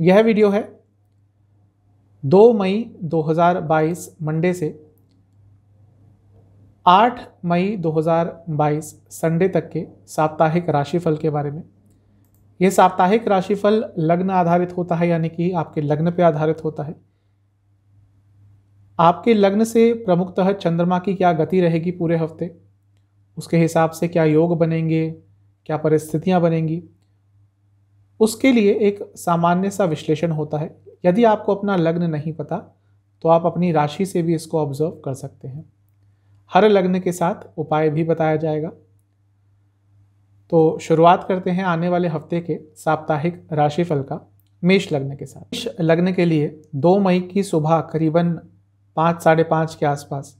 यह वीडियो है 2 मई 2022 मंडे से 8 मई 2022 संडे तक के साप्ताहिक राशिफल के बारे में यह साप्ताहिक राशिफल लग्न आधारित होता है यानी कि आपके लग्न पर आधारित होता है आपके लग्न से प्रमुखतः चंद्रमा की क्या गति रहेगी पूरे हफ्ते उसके हिसाब से क्या योग बनेंगे क्या परिस्थितियाँ बनेंगी उसके लिए एक सामान्य सा विश्लेषण होता है यदि आपको अपना लग्न नहीं पता तो आप अपनी राशि से भी इसको ऑब्जर्व कर सकते हैं हर लग्न के साथ उपाय भी बताया जाएगा तो शुरुआत करते हैं आने वाले हफ्ते के साप्ताहिक राशिफल का मेष लग्न के साथ मेष लग्न के लिए दो मई की सुबह करीबन पाँच साढ़े पाँच के आसपास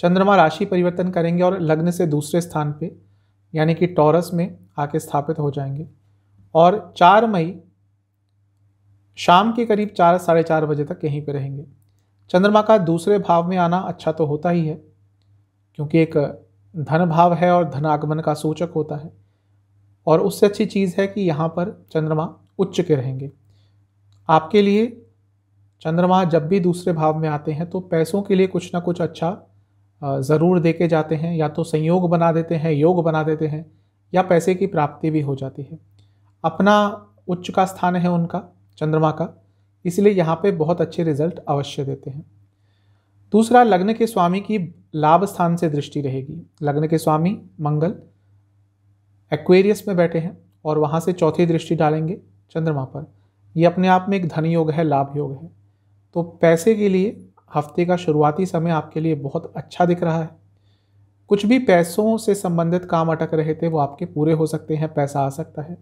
चंद्रमा राशि परिवर्तन करेंगे और लग्न से दूसरे स्थान पे यानी कि टॉरस में आके स्थापित हो जाएंगे और चार मई शाम के करीब चार साढ़े चार बजे तक यहीं पर रहेंगे चंद्रमा का दूसरे भाव में आना अच्छा तो होता ही है क्योंकि एक धन भाव है और धन आगमन का सूचक होता है और उससे अच्छी चीज़ है कि यहाँ पर चंद्रमा उच्च के रहेंगे आपके लिए चंद्रमा जब भी दूसरे भाव में आते हैं तो पैसों के लिए कुछ ना कुछ अच्छा ज़रूर दे के जाते हैं या तो संयोग बना देते हैं योग बना देते हैं या पैसे की प्राप्ति भी हो जाती है अपना उच्च का स्थान है उनका चंद्रमा का इसलिए यहाँ पे बहुत अच्छे रिजल्ट अवश्य देते हैं दूसरा लग्न के स्वामी की लाभ स्थान से दृष्टि रहेगी लग्न के स्वामी मंगल एक्वेरियस में बैठे हैं और वहाँ से चौथी दृष्टि डालेंगे चंद्रमा पर ये अपने आप में एक धन योग है लाभ योग है तो पैसे के लिए हफ्ते का शुरुआती समय आपके लिए बहुत अच्छा दिख रहा है कुछ भी पैसों से संबंधित काम अटक रहे थे वो आपके पूरे हो सकते हैं पैसा आ सकता है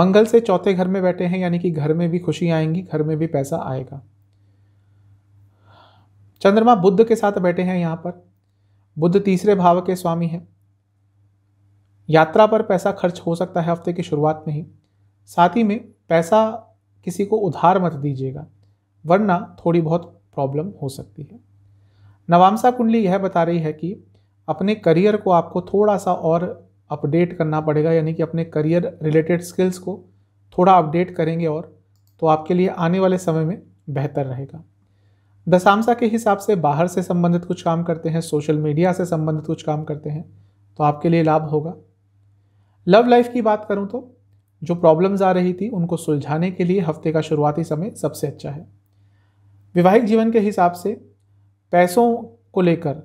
मंगल से चौथे घर में बैठे हैं यानी कि घर में भी खुशी आएंगी घर में भी पैसा आएगा चंद्रमा बुद्ध के साथ बैठे हैं यहाँ पर बुद्ध तीसरे भाव के स्वामी हैं यात्रा पर पैसा खर्च हो सकता है हफ्ते की शुरुआत में ही साथ ही में पैसा किसी को उधार मत दीजिएगा वरना थोड़ी बहुत प्रॉब्लम हो सकती है नवामसा कुंडली यह बता रही है कि अपने करियर को आपको थोड़ा सा और अपडेट करना पड़ेगा यानी कि अपने करियर रिलेटेड स्किल्स को थोड़ा अपडेट करेंगे और तो आपके लिए आने वाले समय में बेहतर रहेगा दशामसा के हिसाब से बाहर से संबंधित कुछ काम करते हैं सोशल मीडिया से संबंधित कुछ काम करते हैं तो आपके लिए लाभ होगा लव लाइफ की बात करूं तो जो प्रॉब्लम्स आ रही थी उनको सुलझाने के लिए हफ्ते का शुरुआती समय सबसे अच्छा है वैवाहिक जीवन के हिसाब से पैसों को लेकर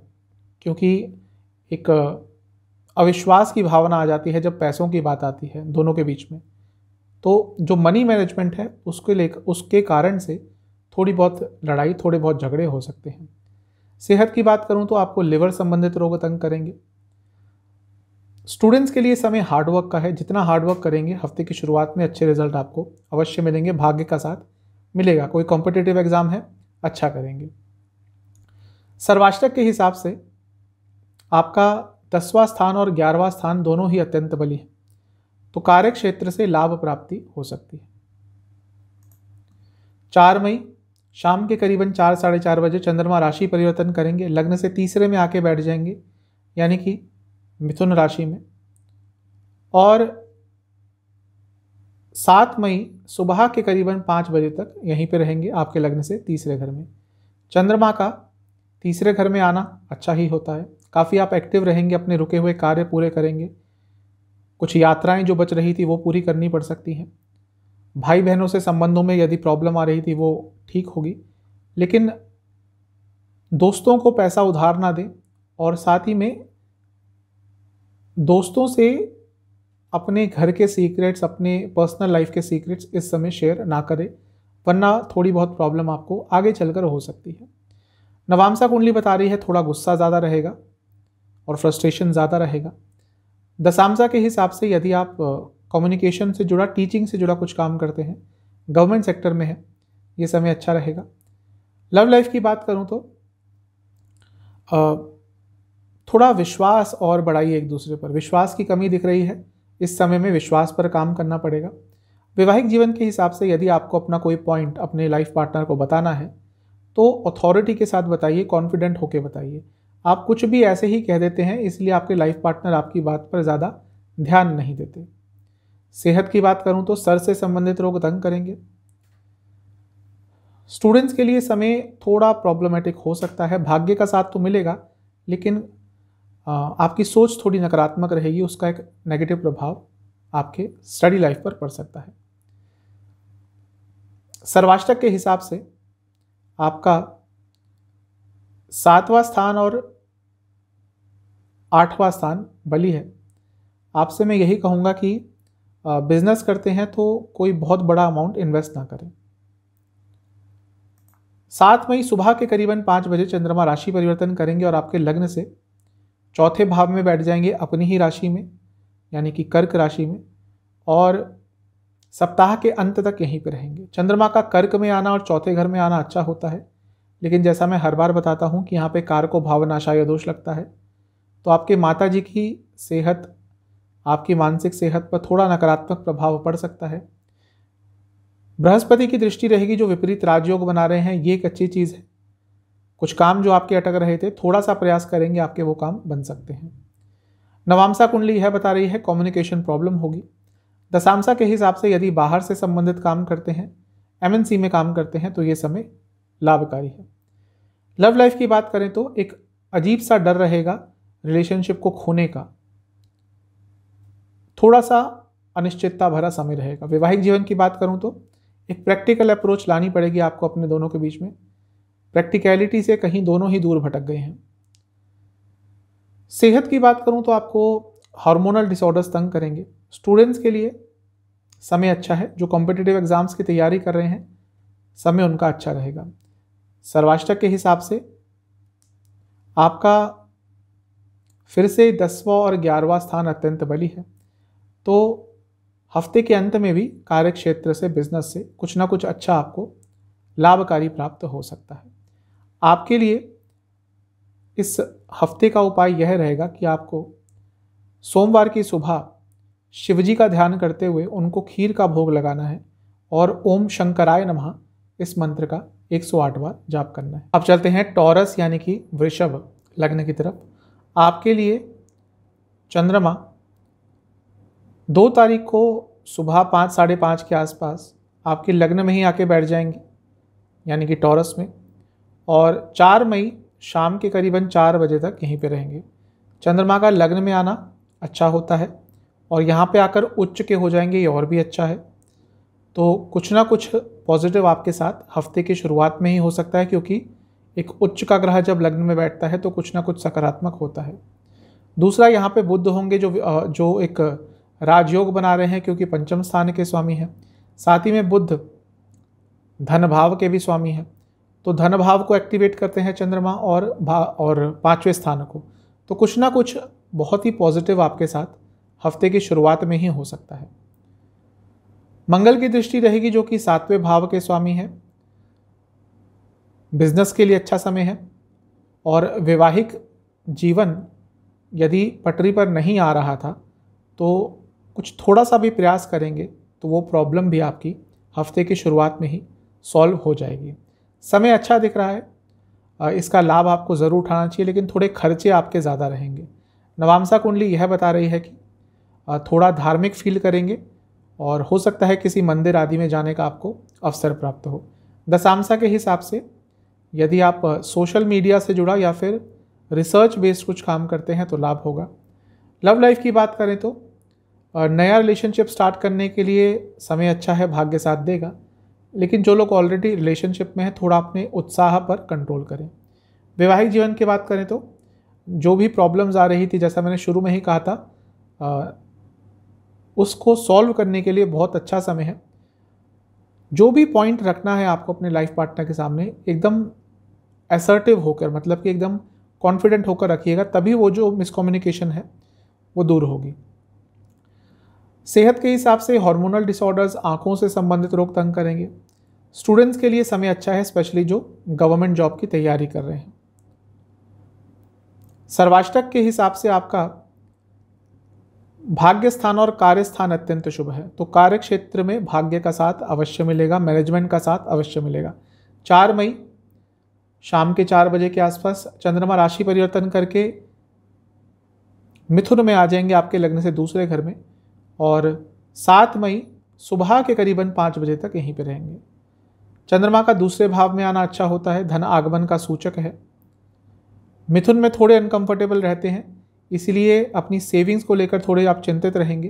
क्योंकि एक अविश्वास की भावना आ जाती है जब पैसों की बात आती है दोनों के बीच में तो जो मनी मैनेजमेंट है उसके ले उसके कारण से थोड़ी बहुत लड़ाई थोड़े बहुत झगड़े हो सकते हैं सेहत की बात करूँ तो आपको लिवर संबंधित रोग तंग करेंगे स्टूडेंट्स के लिए समय हार्डवर्क का है जितना हार्डवर्क करेंगे हफ्ते की शुरुआत में अच्छे रिजल्ट आपको अवश्य मिलेंगे भाग्य का साथ मिलेगा कोई कॉम्पिटेटिव एग्जाम है अच्छा करेंगे सर्वाष्टक के हिसाब से आपका दसवां स्थान और ग्यारहवां स्थान दोनों ही अत्यंत बली है तो कार्य क्षेत्र से लाभ प्राप्ति हो सकती है चार मई शाम के करीबन चार साढ़े चार बजे चंद्रमा राशि परिवर्तन करेंगे लग्न से तीसरे में आके बैठ जाएंगे यानी कि मिथुन राशि में और सात मई सुबह के करीबन पाँच बजे तक यहीं पर रहेंगे आपके लग्न से तीसरे घर में चंद्रमा का तीसरे घर में आना अच्छा ही होता है काफ़ी आप एक्टिव रहेंगे अपने रुके हुए कार्य पूरे करेंगे कुछ यात्राएं जो बच रही थी वो पूरी करनी पड़ सकती हैं भाई बहनों से संबंधों में यदि प्रॉब्लम आ रही थी वो ठीक होगी लेकिन दोस्तों को पैसा उधार ना दें और साथ ही में दोस्तों से अपने घर के सीक्रेट्स अपने पर्सनल लाइफ के सीक्रेट्स इस समय शेयर ना करें वरना थोड़ी बहुत प्रॉब्लम आपको आगे चलकर हो सकती है नवामसा कुंडली बता रही है थोड़ा गुस्सा ज़्यादा रहेगा और फ्रस्ट्रेशन ज़्यादा रहेगा दसामजा के हिसाब से यदि आप कम्युनिकेशन से जुड़ा टीचिंग से जुड़ा कुछ काम करते हैं गवर्नमेंट सेक्टर में है ये समय अच्छा रहेगा लव लाइफ की बात करूँ तो थोड़ा विश्वास और बढ़ाइए एक दूसरे पर विश्वास की कमी दिख रही है इस समय में विश्वास पर काम करना पड़ेगा वैवाहिक जीवन के हिसाब से यदि आपको अपना कोई पॉइंट अपने लाइफ पार्टनर को बताना है तो अथॉरिटी के साथ बताइए कॉन्फिडेंट होकर बताइए आप कुछ भी ऐसे ही कह देते हैं इसलिए आपके लाइफ पार्टनर आपकी बात पर ज़्यादा ध्यान नहीं देते सेहत की बात करूं तो सर से संबंधित रोग तंग करेंगे स्टूडेंट्स के लिए समय थोड़ा प्रॉब्लमेटिक हो सकता है भाग्य का साथ तो मिलेगा लेकिन आपकी सोच थोड़ी नकारात्मक रहेगी उसका एक नेगेटिव प्रभाव आपके स्टडी लाइफ पर पड़ सकता है सर्वाष्टक के हिसाब से आपका सातवां स्थान और आठवां स्थान बलि है आपसे मैं यही कहूँगा कि बिजनेस करते हैं तो कोई बहुत बड़ा अमाउंट इन्वेस्ट ना करें सात मई सुबह के करीबन पाँच बजे चंद्रमा राशि परिवर्तन करेंगे और आपके लग्न से चौथे भाव में बैठ जाएंगे अपनी ही राशि में यानी कि कर्क राशि में और सप्ताह के अंत तक यहीं पर रहेंगे चंद्रमा का कर्क में आना और चौथे घर में आना अच्छा होता है लेकिन जैसा मैं हर बार बताता हूँ कि यहाँ पे कार को भावनाशा या दोष लगता है तो आपके माता जी की सेहत आपकी मानसिक सेहत पर थोड़ा नकारात्मक प्रभाव पड़ सकता है बृहस्पति की दृष्टि रहेगी जो विपरीत राजयोग बना रहे हैं ये एक अच्छी चीज़ है कुछ काम जो आपके अटक रहे थे थोड़ा सा प्रयास करेंगे आपके वो काम बन सकते हैं नवामसा कुंडली यह बता रही है कम्युनिकेशन प्रॉब्लम होगी दशामसा के हिसाब से यदि बाहर से संबंधित काम करते हैं एमएनसी में काम करते हैं तो ये समय लाभकारी है लव लाइफ की बात करें तो एक अजीब सा डर रहेगा रिलेशनशिप को खोने का थोड़ा सा अनिश्चितता भरा समय रहेगा वैवाहिक जीवन की बात करूं तो एक प्रैक्टिकल अप्रोच लानी पड़ेगी आपको अपने दोनों के बीच में प्रैक्टिकलिटी से कहीं दोनों ही दूर भटक गए हैं सेहत की बात करूं तो आपको हार्मोनल डिसऑर्डर्स तंग करेंगे स्टूडेंट्स के लिए समय अच्छा है जो कॉम्पिटिटिव एग्ज़ाम्स की तैयारी कर रहे हैं समय उनका अच्छा रहेगा सर्वाष्टक के हिसाब से आपका फिर से दसवां और ग्यारहवा स्थान अत्यंत बली है तो हफ्ते के अंत में भी कार्य क्षेत्र से बिजनेस से कुछ ना कुछ अच्छा आपको लाभकारी प्राप्त हो सकता है आपके लिए इस हफ्ते का उपाय यह रहेगा कि आपको सोमवार की सुबह शिवजी का ध्यान करते हुए उनको खीर का भोग लगाना है और ओम शंकराय नमः इस मंत्र का एक सौ आठ बार जाप करना है अब चलते हैं टॉरस यानी कि वृषभ लग्न की तरफ आपके लिए चंद्रमा दो तारीख को सुबह पाँच साढ़े पाँच के आसपास आपके लग्न में ही आके बैठ जाएंगे यानी कि टॉरस में और चार मई शाम के करीबन चार बजे तक यहीं पे रहेंगे चंद्रमा का लग्न में आना अच्छा होता है और यहाँ पे आकर उच्च के हो जाएंगे ये और भी अच्छा है तो कुछ ना कुछ पॉजिटिव आपके साथ हफ्ते की शुरुआत में ही हो सकता है क्योंकि एक उच्च का ग्रह जब लग्न में बैठता है तो कुछ ना कुछ सकारात्मक होता है दूसरा यहाँ पे बुद्ध होंगे जो जो एक राजयोग बना रहे हैं क्योंकि पंचम स्थान के स्वामी हैं साथ ही में बुद्ध धन भाव के भी स्वामी हैं तो धन भाव को एक्टिवेट करते हैं चंद्रमा और भा और पाँचवें स्थान को तो कुछ ना कुछ बहुत ही पॉजिटिव आपके साथ हफ्ते की शुरुआत में ही हो सकता है मंगल की दृष्टि रहेगी जो कि सातवें भाव के स्वामी है बिजनेस के लिए अच्छा समय है और वैवाहिक जीवन यदि पटरी पर नहीं आ रहा था तो कुछ थोड़ा सा भी प्रयास करेंगे तो वो प्रॉब्लम भी आपकी हफ्ते की शुरुआत में ही सॉल्व हो जाएगी समय अच्छा दिख रहा है इसका लाभ आपको ज़रूर उठाना चाहिए लेकिन थोड़े खर्चे आपके ज़्यादा रहेंगे नवामसा कुंडली यह बता रही है कि थोड़ा धार्मिक फील करेंगे और हो सकता है किसी मंदिर आदि में जाने का आपको अवसर प्राप्त हो दसामसा के हिसाब से यदि आप सोशल मीडिया से जुड़ा या फिर रिसर्च बेस्ड कुछ काम करते हैं तो लाभ होगा लव लाइफ की बात करें तो नया रिलेशनशिप स्टार्ट करने के लिए समय अच्छा है भाग्य साथ देगा लेकिन जो लोग ऑलरेडी रिलेशनशिप में हैं थोड़ा अपने उत्साह पर कंट्रोल करें वैवाहिक जीवन की बात करें तो जो भी प्रॉब्लम्स आ रही थी जैसा मैंने शुरू में ही कहा था उसको सॉल्व करने के लिए बहुत अच्छा समय है जो भी पॉइंट रखना है आपको अपने लाइफ पार्टनर के सामने एकदम असर्टिव होकर मतलब कि एकदम कॉन्फिडेंट होकर रखिएगा तभी वो जो मिसकम्युनिकेशन है वो दूर होगी सेहत के हिसाब से हार्मोनल डिसऑर्डर्स आंखों से संबंधित रोग तंग करेंगे स्टूडेंट्स के लिए समय अच्छा है स्पेशली जो गवर्नमेंट जॉब की तैयारी कर रहे हैं सर्वाष्टक के हिसाब से आपका भाग्य स्थान और कार्य स्थान अत्यंत शुभ है तो कार्य क्षेत्र में भाग्य का साथ अवश्य मिलेगा मैनेजमेंट का साथ अवश्य मिलेगा चार मई शाम के चार बजे के आसपास चंद्रमा राशि परिवर्तन करके मिथुन में आ जाएंगे आपके लग्न से दूसरे घर में और सात मई सुबह के करीबन पाँच बजे तक यहीं पर रहेंगे चंद्रमा का दूसरे भाव में आना अच्छा होता है धन आगमन का सूचक है मिथुन में थोड़े अनकंफर्टेबल रहते हैं इसलिए अपनी सेविंग्स को लेकर थोड़े आप चिंतित रहेंगे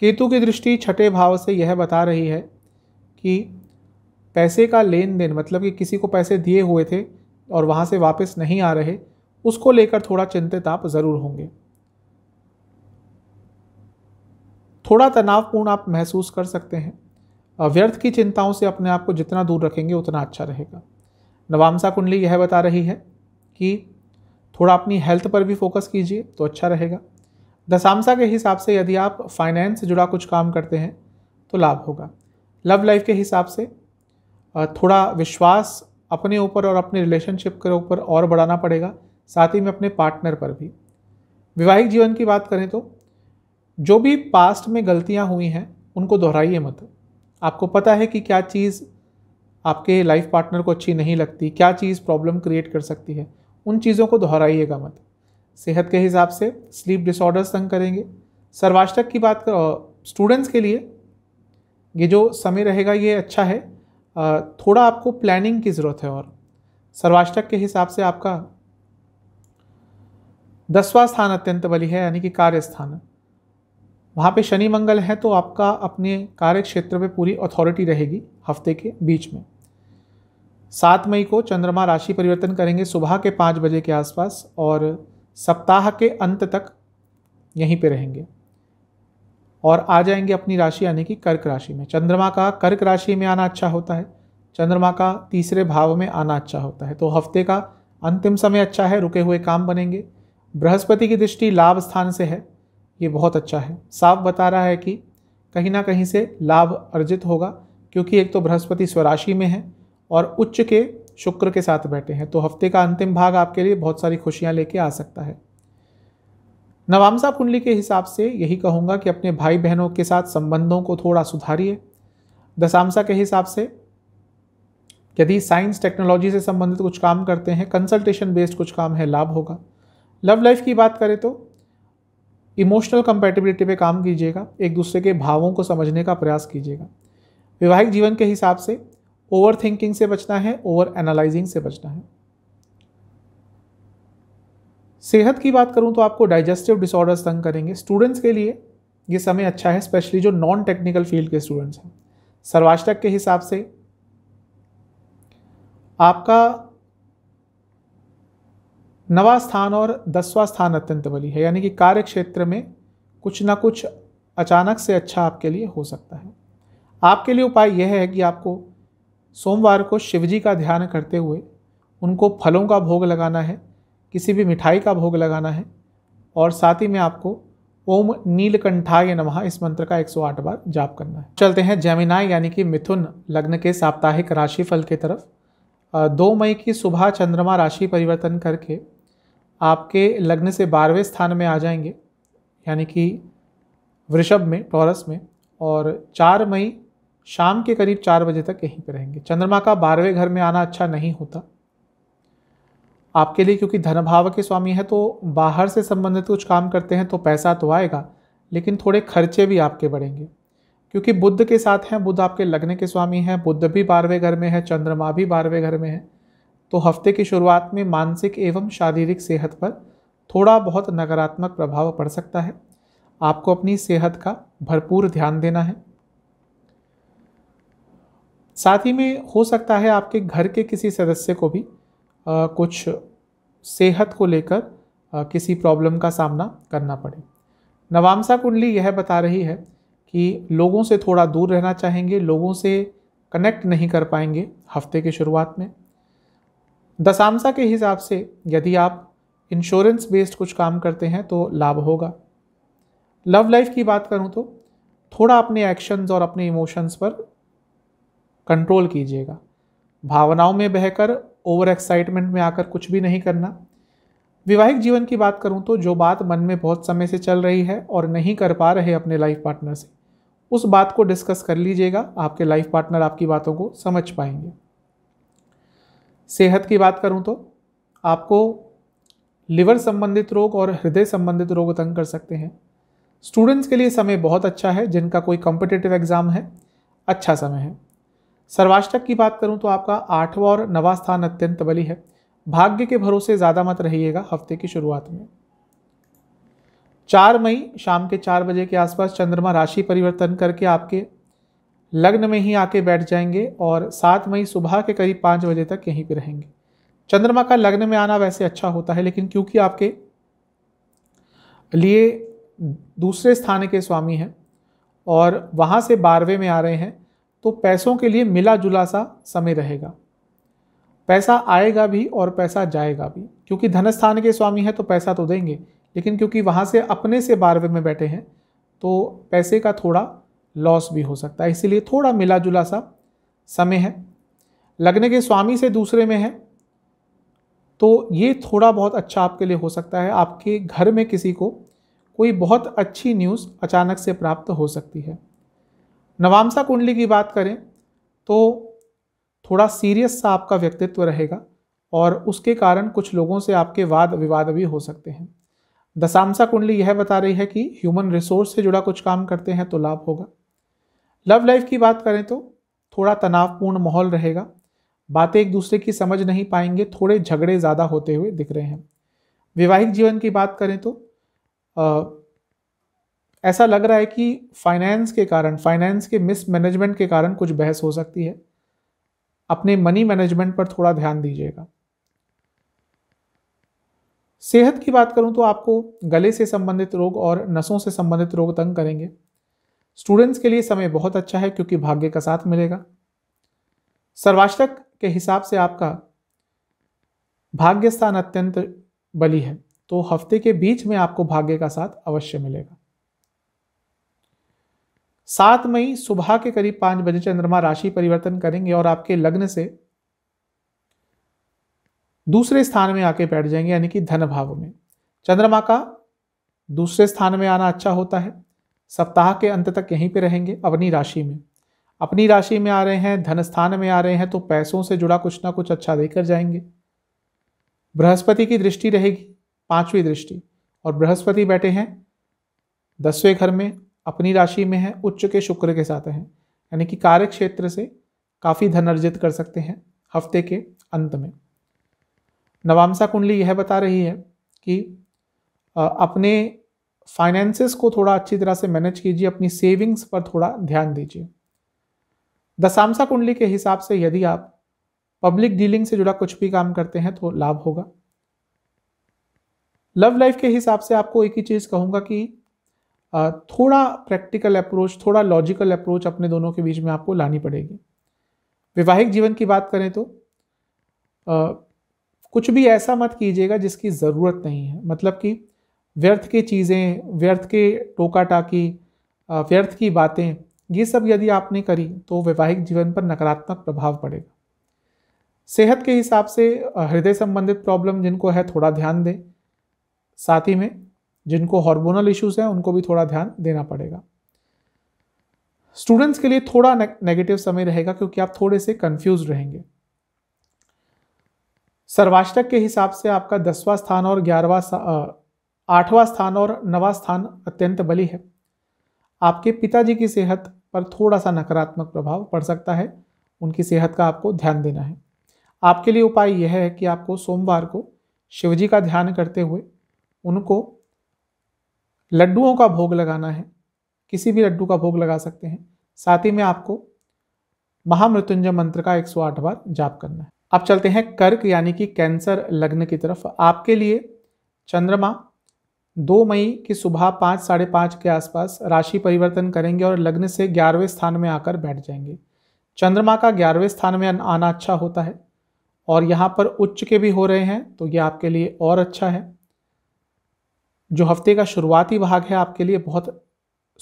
केतु की दृष्टि छठे भाव से यह बता रही है कि पैसे का लेन देन मतलब कि किसी को पैसे दिए हुए थे और वहाँ से वापस नहीं आ रहे उसको लेकर थोड़ा चिंतित आप ज़रूर होंगे थोड़ा तनावपूर्ण आप महसूस कर सकते हैं व्यर्थ की चिंताओं से अपने आप को जितना दूर रखेंगे उतना अच्छा रहेगा नवामसा कुंडली यह बता रही है कि थोड़ा अपनी हेल्थ पर भी फोकस कीजिए तो अच्छा रहेगा दशामसा के हिसाब से यदि आप फाइनेंस से जुड़ा कुछ काम करते हैं तो लाभ होगा लव लाइफ के हिसाब से थोड़ा विश्वास अपने ऊपर और अपने रिलेशनशिप के ऊपर और बढ़ाना पड़ेगा साथ ही में अपने पार्टनर पर भी वैवाहिक जीवन की बात करें तो जो भी पास्ट में गलतियाँ हुई हैं उनको दोहराइए मत आपको पता है कि क्या चीज़ आपके लाइफ पार्टनर को अच्छी नहीं लगती क्या चीज़ प्रॉब्लम क्रिएट कर सकती है उन चीज़ों को दोहराइएगा मत सेहत के हिसाब से स्लीप डिसऑर्डर्स तंग करेंगे सर्वाष्टक की बात करो स्टूडेंट्स के लिए ये जो समय रहेगा ये अच्छा है थोड़ा आपको प्लानिंग की ज़रूरत है और सर्वाष्टक के हिसाब से आपका दसवां स्थान अत्यंत बली है यानी कि कार्य स्थान वहाँ पे शनि मंगल है तो आपका अपने कार्य क्षेत्र पे पूरी अथॉरिटी रहेगी हफ्ते के बीच में सात मई को चंद्रमा राशि परिवर्तन करेंगे सुबह के पाँच बजे के आसपास और सप्ताह के अंत तक यहीं पे रहेंगे और आ जाएंगे अपनी राशि यानी कि कर्क राशि में चंद्रमा का कर्क राशि में आना अच्छा होता है चंद्रमा का तीसरे भाव में आना अच्छा होता है तो हफ्ते का अंतिम समय अच्छा है रुके हुए काम बनेंगे बृहस्पति की दृष्टि लाभ स्थान से है ये बहुत अच्छा है साफ बता रहा है कि कहीं ना कहीं से लाभ अर्जित होगा क्योंकि एक तो बृहस्पति स्वराशि में है और उच्च के शुक्र के साथ बैठे हैं तो हफ्ते का अंतिम भाग आपके लिए बहुत सारी खुशियाँ लेके आ सकता है नवामसा कुंडली के हिसाब से यही कहूँगा कि अपने भाई बहनों के साथ संबंधों को थोड़ा सुधारिए दशामसा के हिसाब से यदि साइंस टेक्नोलॉजी से संबंधित कुछ काम करते हैं कंसल्टेशन बेस्ड कुछ काम है लाभ होगा लव लाइफ की बात करें तो इमोशनल कंपेटिबिलिटी पे काम कीजिएगा एक दूसरे के भावों को समझने का प्रयास कीजिएगा वैवाहिक जीवन के हिसाब से ओवर थिंकिंग से बचना है ओवर एनालाइजिंग से बचना है सेहत की बात करूं तो आपको डाइजेस्टिव डिसऑर्डर्स तंग करेंगे स्टूडेंट्स के लिए ये समय अच्छा है स्पेशली जो नॉन टेक्निकल फील्ड के स्टूडेंट्स हैं सर्वाष्टक के हिसाब से आपका नवा स्थान और दसवां स्थान अत्यंत बली है यानी कि कार्य क्षेत्र में कुछ ना कुछ अचानक से अच्छा आपके लिए हो सकता है आपके लिए उपाय यह है कि आपको सोमवार को शिवजी का ध्यान करते हुए उनको फलों का भोग लगाना है किसी भी मिठाई का भोग लगाना है और साथ ही में आपको ओम नीलकंठाय नमः इस मंत्र का 108 बार जाप करना है चलते हैं जैमिनाय यानी कि मिथुन लग्न के साप्ताहिक राशिफल की तरफ दो मई की सुबह चंद्रमा राशि परिवर्तन करके आपके लग्न से बारहवें स्थान में आ जाएंगे यानी कि वृषभ में टॉरस में और चार मई शाम के करीब चार बजे तक यहीं पर रहेंगे चंद्रमा का बारहवें घर में आना अच्छा नहीं होता आपके लिए क्योंकि धन भाव के स्वामी है तो बाहर से संबंधित कुछ काम करते हैं तो पैसा तो आएगा लेकिन थोड़े खर्चे भी आपके बढ़ेंगे क्योंकि बुद्ध के साथ हैं बुद्ध आपके लगने के स्वामी हैं बुद्ध भी बारहवें घर में है चंद्रमा भी बारहवें घर में है तो हफ्ते की शुरुआत में मानसिक एवं शारीरिक सेहत पर थोड़ा बहुत नकारात्मक प्रभाव पड़ सकता है आपको अपनी सेहत का भरपूर ध्यान देना है साथ ही में हो सकता है आपके घर के किसी सदस्य को भी आ, कुछ सेहत को लेकर किसी प्रॉब्लम का सामना करना पड़े नवामसा कुंडली यह बता रही है कि लोगों से थोड़ा दूर रहना चाहेंगे लोगों से कनेक्ट नहीं कर पाएंगे हफ्ते की शुरुआत में दशामसा के हिसाब से यदि आप इंश्योरेंस बेस्ड कुछ काम करते हैं तो लाभ होगा लव लाइफ की बात करूं तो थोड़ा अपने एक्शंस और अपने इमोशंस पर कंट्रोल कीजिएगा भावनाओं में बहकर ओवर एक्साइटमेंट में आकर कुछ भी नहीं करना विवाहिक जीवन की बात करूं तो जो बात मन में बहुत समय से चल रही है और नहीं कर पा रहे अपने लाइफ पार्टनर से उस बात को डिस्कस कर लीजिएगा आपके लाइफ पार्टनर आपकी बातों को समझ पाएंगे सेहत की बात करूं तो आपको लिवर संबंधित रोग और हृदय संबंधित रोग तंग कर सकते हैं स्टूडेंट्स के लिए समय बहुत अच्छा है जिनका कोई कॉम्पिटेटिव एग्ज़ाम है अच्छा समय है सर्वाष्टक की बात करूं तो आपका आठवां और नवा स्थान अत्यंत बली है भाग्य के भरोसे ज़्यादा मत रहिएगा हफ्ते की शुरुआत में चार मई शाम के चार बजे के आसपास चंद्रमा राशि परिवर्तन करके आपके लग्न में ही आके बैठ जाएंगे और सात मई सुबह के करीब पाँच बजे तक यहीं पर रहेंगे चंद्रमा का लग्न में आना वैसे अच्छा होता है लेकिन क्योंकि आपके लिए दूसरे स्थान के स्वामी हैं और वहाँ से बारहवें में आ रहे हैं तो पैसों के लिए मिला जुला सा समय रहेगा पैसा आएगा भी और पैसा जाएगा भी क्योंकि धनस्थान के स्वामी हैं तो पैसा तो देंगे लेकिन क्योंकि वहाँ से अपने से बारहवें में बैठे हैं तो पैसे का थोड़ा लॉस भी हो सकता है इसीलिए थोड़ा मिला जुला सा समय है लगने के स्वामी से दूसरे में है तो ये थोड़ा बहुत अच्छा आपके लिए हो सकता है आपके घर में किसी को कोई बहुत अच्छी न्यूज़ अचानक से प्राप्त हो सकती है नवामसा कुंडली की बात करें तो थोड़ा सीरियस सा आपका व्यक्तित्व रहेगा और उसके कारण कुछ लोगों से आपके वाद विवाद भी हो सकते हैं दशामसा कुंडली यह बता रही है कि ह्यूमन रिसोर्स से जुड़ा कुछ काम करते हैं तो लाभ होगा लव लाइफ की बात करें तो थोड़ा तनावपूर्ण माहौल रहेगा बातें एक दूसरे की समझ नहीं पाएंगे थोड़े झगड़े ज़्यादा होते हुए दिख रहे हैं वैवाहिक जीवन की बात करें तो ऐसा लग रहा है कि फाइनेंस के कारण फाइनेंस के मिसमैनेजमेंट के कारण कुछ बहस हो सकती है अपने मनी मैनेजमेंट पर थोड़ा ध्यान दीजिएगा सेहत की बात करूं तो आपको गले से संबंधित रोग और नसों से संबंधित रोग तंग करेंगे स्टूडेंट्स के लिए समय बहुत अच्छा है क्योंकि भाग्य का साथ मिलेगा सर्वाष्टक के हिसाब से आपका भाग्य स्थान अत्यंत बली है तो हफ्ते के बीच में आपको भाग्य का साथ अवश्य मिलेगा सात मई सुबह के करीब पांच बजे चंद्रमा राशि परिवर्तन करेंगे और आपके लग्न से दूसरे स्थान में आके बैठ जाएंगे यानी कि धन भाव में चंद्रमा का दूसरे स्थान में आना अच्छा होता है सप्ताह के अंत तक यहीं पे रहेंगे अपनी राशि में अपनी राशि में आ रहे हैं धन स्थान में आ रहे हैं तो पैसों से जुड़ा कुछ ना कुछ अच्छा देकर जाएंगे बृहस्पति की दृष्टि रहेगी पांचवी दृष्टि और बृहस्पति बैठे हैं दसवें घर में अपनी राशि में है उच्च के शुक्र के साथ हैं यानी कि कार्य क्षेत्र से काफ़ी धन अर्जित कर सकते हैं हफ्ते के अंत में नवामसा कुंडली यह बता रही है कि अपने फाइनेंसेस को थोड़ा अच्छी तरह से मैनेज कीजिए अपनी सेविंग्स पर थोड़ा ध्यान दीजिए दशामसा कुंडली के हिसाब से यदि आप पब्लिक डीलिंग से जुड़ा कुछ भी काम करते हैं तो लाभ होगा लव लाइफ के हिसाब से आपको एक ही चीज़ कहूँगा कि थोड़ा प्रैक्टिकल अप्रोच थोड़ा लॉजिकल अप्रोच अपने दोनों के बीच में आपको लानी पड़ेगी वैवाहिक जीवन की बात करें तो आ, कुछ भी ऐसा मत कीजिएगा जिसकी ज़रूरत नहीं है मतलब कि व्यर्थ की चीज़ें व्यर्थ के टोका टाकी व्यर्थ की बातें ये सब यदि आपने करी तो वैवाहिक जीवन पर नकारात्मक प्रभाव पड़ेगा सेहत के हिसाब से हृदय संबंधित प्रॉब्लम जिनको है थोड़ा ध्यान दें साथ ही में जिनको हार्मोनल इश्यूज हैं उनको भी थोड़ा ध्यान देना पड़ेगा स्टूडेंट्स के लिए थोड़ा नेगेटिव समय रहेगा क्योंकि आप थोड़े से कंफ्यूज रहेंगे सर्वाष्टक के हिसाब से आपका दसवां स्थान और ग्यारहवा आठवां स्थान और नवा स्थान अत्यंत बली है आपके पिताजी की सेहत पर थोड़ा सा नकारात्मक प्रभाव पड़ सकता है उनकी सेहत का आपको ध्यान देना है आपके लिए उपाय यह है कि आपको सोमवार को शिवजी का ध्यान करते हुए उनको लड्डुओं का भोग लगाना है किसी भी लड्डू का भोग लगा सकते हैं साथ ही में आपको महामृत्युंजय मंत्र का 108 बार जाप करना है अब चलते हैं कर्क यानी कि कैंसर लग्न की तरफ आपके लिए चंद्रमा दो मई की सुबह पाँच साढ़े पाँच के आसपास राशि परिवर्तन करेंगे और लग्न से ग्यारहवें स्थान में आकर बैठ जाएंगे चंद्रमा का ग्यारहवें स्थान में आना अच्छा होता है और यहाँ पर उच्च के भी हो रहे हैं तो ये आपके लिए और अच्छा है जो हफ्ते का शुरुआती भाग है आपके लिए बहुत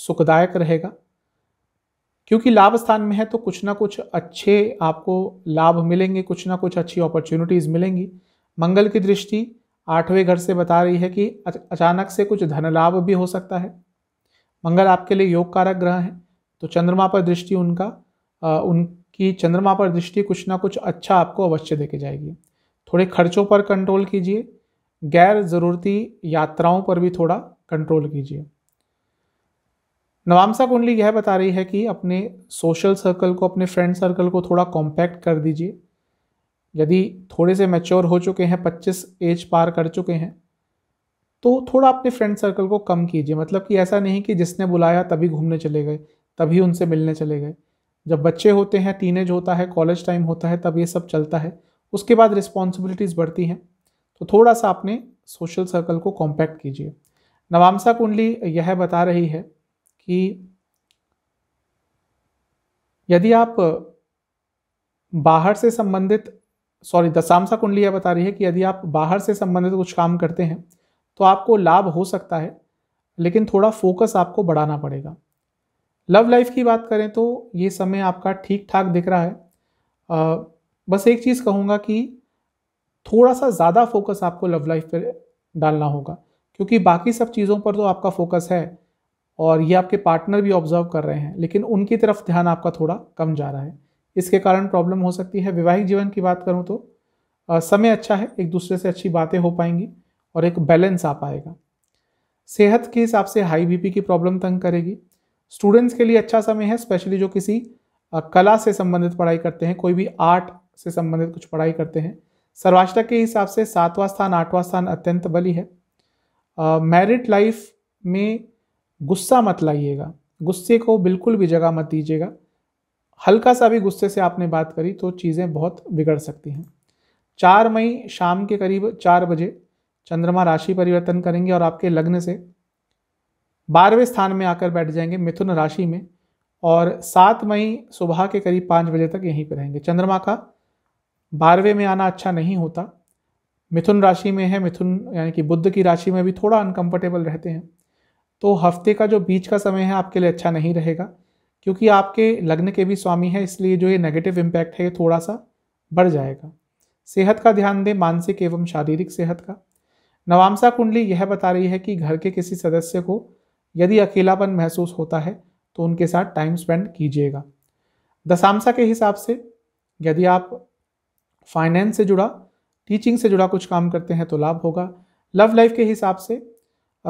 सुखदायक रहेगा क्योंकि लाभ स्थान में है तो कुछ ना कुछ अच्छे आपको लाभ मिलेंगे कुछ ना कुछ अच्छी अपॉर्चुनिटीज़ मिलेंगी मंगल की दृष्टि आठवें घर से बता रही है कि अचानक से कुछ धन लाभ भी हो सकता है मंगल आपके लिए योग कारक ग्रह हैं तो चंद्रमा पर दृष्टि उनका आ, उनकी चंद्रमा पर दृष्टि कुछ ना कुछ अच्छा आपको अवश्य देके जाएगी थोड़े खर्चों पर कंट्रोल कीजिए गैर ज़रूरती यात्राओं पर भी थोड़ा कंट्रोल कीजिए नवामसा कुंडली यह बता रही है कि अपने सोशल सर्कल को अपने फ्रेंड सर्कल को थोड़ा कॉम्पैक्ट कर दीजिए यदि थोड़े से मैच्योर हो चुके हैं 25 एज पार कर चुके हैं तो थोड़ा अपने फ्रेंड सर्कल को कम कीजिए मतलब कि ऐसा नहीं कि जिसने बुलाया तभी घूमने चले गए तभी उनसे मिलने चले गए जब बच्चे होते हैं टीनेज होता है कॉलेज टाइम होता है तब ये सब चलता है उसके बाद रिस्पॉन्सिबिलिटीज़ बढ़ती हैं तो थोड़ा सा अपने सोशल सर्कल को कॉम्पैक्ट कीजिए नवामसा कुंडली यह बता रही है कि यदि आप बाहर से संबंधित सॉरी दशामसा कुंडली यह बता रही है कि यदि आप बाहर से संबंधित कुछ काम करते हैं तो आपको लाभ हो सकता है लेकिन थोड़ा फोकस आपको बढ़ाना पड़ेगा लव लाइफ की बात करें तो ये समय आपका ठीक ठाक दिख रहा है आ, बस एक चीज़ कहूँगा कि थोड़ा सा ज़्यादा फोकस आपको लव लाइफ पर डालना होगा क्योंकि बाकी सब चीज़ों पर तो आपका फोकस है और ये आपके पार्टनर भी ऑब्जर्व कर रहे हैं लेकिन उनकी तरफ ध्यान आपका थोड़ा कम जा रहा है इसके कारण प्रॉब्लम हो सकती है वैवाहिक जीवन की बात करूँ तो आ, समय अच्छा है एक दूसरे से अच्छी बातें हो पाएंगी और एक बैलेंस आ पाएगा सेहत के हिसाब से हाई बीपी की प्रॉब्लम तंग करेगी स्टूडेंट्स के लिए अच्छा समय है स्पेशली जो किसी कला से संबंधित पढ़ाई करते हैं कोई भी आर्ट से संबंधित कुछ पढ़ाई करते हैं सर्वाष्टक के हिसाब से सातवां स्थान आठवां स्थान अत्यंत बली है मैरिड लाइफ में गुस्सा मत लाइएगा गुस्से को बिल्कुल भी जगह मत दीजिएगा हल्का सा भी गुस्से से आपने बात करी तो चीज़ें बहुत बिगड़ सकती हैं चार मई शाम के करीब चार बजे चंद्रमा राशि परिवर्तन करेंगे और आपके लग्न से बारहवें स्थान में आकर बैठ जाएंगे मिथुन राशि में और सात मई सुबह के करीब पाँच बजे तक यहीं पर रहेंगे चंद्रमा का बारहवें में आना अच्छा नहीं होता मिथुन राशि में है मिथुन यानी कि बुद्ध की राशि में भी थोड़ा अनकंफर्टेबल रहते हैं तो हफ्ते का जो बीच का समय है आपके लिए अच्छा नहीं रहेगा क्योंकि आपके लग्न के भी स्वामी हैं इसलिए जो ये नेगेटिव इम्पैक्ट है ये थोड़ा सा बढ़ जाएगा सेहत का ध्यान दें मानसिक एवं शारीरिक सेहत का नवामसा कुंडली यह बता रही है कि घर के किसी सदस्य को यदि अकेलापन महसूस होता है तो उनके साथ टाइम स्पेंड कीजिएगा दशामसा के हिसाब से यदि आप फाइनेंस से जुड़ा टीचिंग से जुड़ा कुछ काम करते हैं तो लाभ होगा लव लाइफ के हिसाब से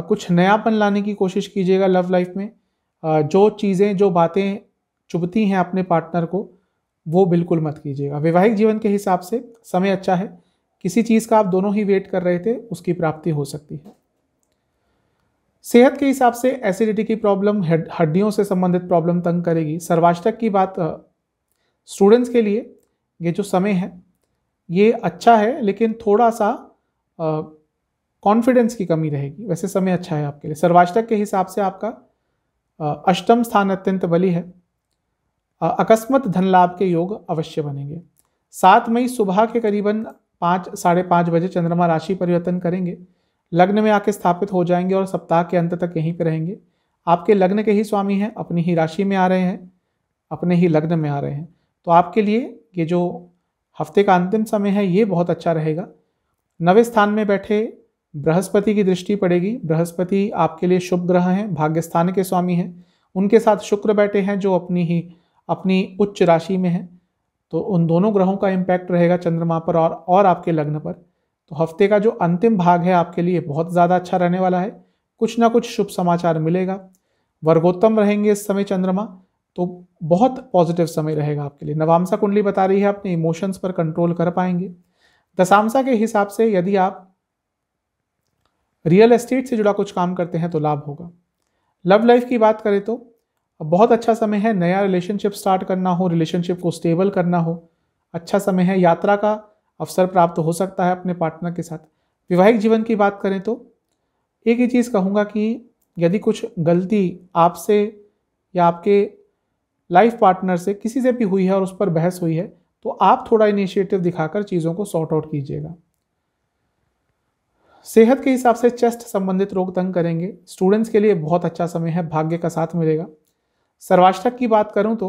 कुछ नयापन लाने की कोशिश कीजिएगा लव लाइफ में जो चीज़ें जो बातें चुभती हैं अपने पार्टनर को वो बिल्कुल मत कीजिएगा वैवाहिक जीवन के हिसाब से समय अच्छा है किसी चीज़ का आप दोनों ही वेट कर रहे थे उसकी प्राप्ति हो सकती है सेहत के हिसाब से एसिडिटी की प्रॉब्लम हड्डियों से संबंधित प्रॉब्लम तंग करेगी सर्वाष्टक की बात स्टूडेंट्स के लिए ये जो समय है ये अच्छा है लेकिन थोड़ा सा कॉन्फिडेंस की कमी रहेगी वैसे समय अच्छा है आपके लिए सर्वाष्टक के हिसाब से आपका आ, अष्टम स्थान अत्यंत बली है अकस्मत धन लाभ के योग अवश्य बनेंगे सात मई सुबह के करीबन पाँच साढ़े पाँच बजे चंद्रमा राशि परिवर्तन करेंगे लग्न में आके स्थापित हो जाएंगे और सप्ताह के अंत तक यहीं पर रहेंगे आपके लग्न के ही स्वामी हैं अपनी ही राशि में आ रहे हैं अपने ही लग्न में आ रहे हैं तो आपके लिए ये जो हफ्ते का अंतिम समय है ये बहुत अच्छा रहेगा नवे स्थान में बैठे बृहस्पति की दृष्टि पड़ेगी बृहस्पति आपके लिए शुभ ग्रह हैं भाग्य स्थान के स्वामी हैं उनके साथ शुक्र बैठे हैं जो अपनी ही अपनी उच्च राशि में हैं तो उन दोनों ग्रहों का इम्पैक्ट रहेगा चंद्रमा पर और और आपके लग्न पर तो हफ्ते का जो अंतिम भाग है आपके लिए बहुत ज़्यादा अच्छा रहने वाला है कुछ ना कुछ शुभ समाचार मिलेगा वर्गोत्तम रहेंगे इस समय चंद्रमा तो बहुत पॉजिटिव समय रहेगा आपके लिए नवामसा कुंडली बता रही है अपने इमोशंस पर कंट्रोल कर पाएंगे दशामसा के हिसाब से यदि आप रियल एस्टेट से जुड़ा कुछ काम करते हैं तो लाभ होगा लव लाइफ की बात करें तो बहुत अच्छा समय है नया रिलेशनशिप स्टार्ट करना हो रिलेशनशिप को स्टेबल करना हो अच्छा समय है यात्रा का अवसर प्राप्त हो सकता है अपने पार्टनर के साथ वैवाहिक जीवन की बात करें तो एक ही चीज़ कहूँगा कि यदि कुछ गलती आपसे या आपके लाइफ पार्टनर से किसी से भी हुई है और उस पर बहस हुई है तो आप थोड़ा इनिशिएटिव दिखाकर चीज़ों को सॉर्ट आउट कीजिएगा सेहत के हिसाब से चेस्ट संबंधित रोग तंग करेंगे स्टूडेंट्स के लिए बहुत अच्छा समय है भाग्य का साथ मिलेगा सर्वाष्टक की बात करूं तो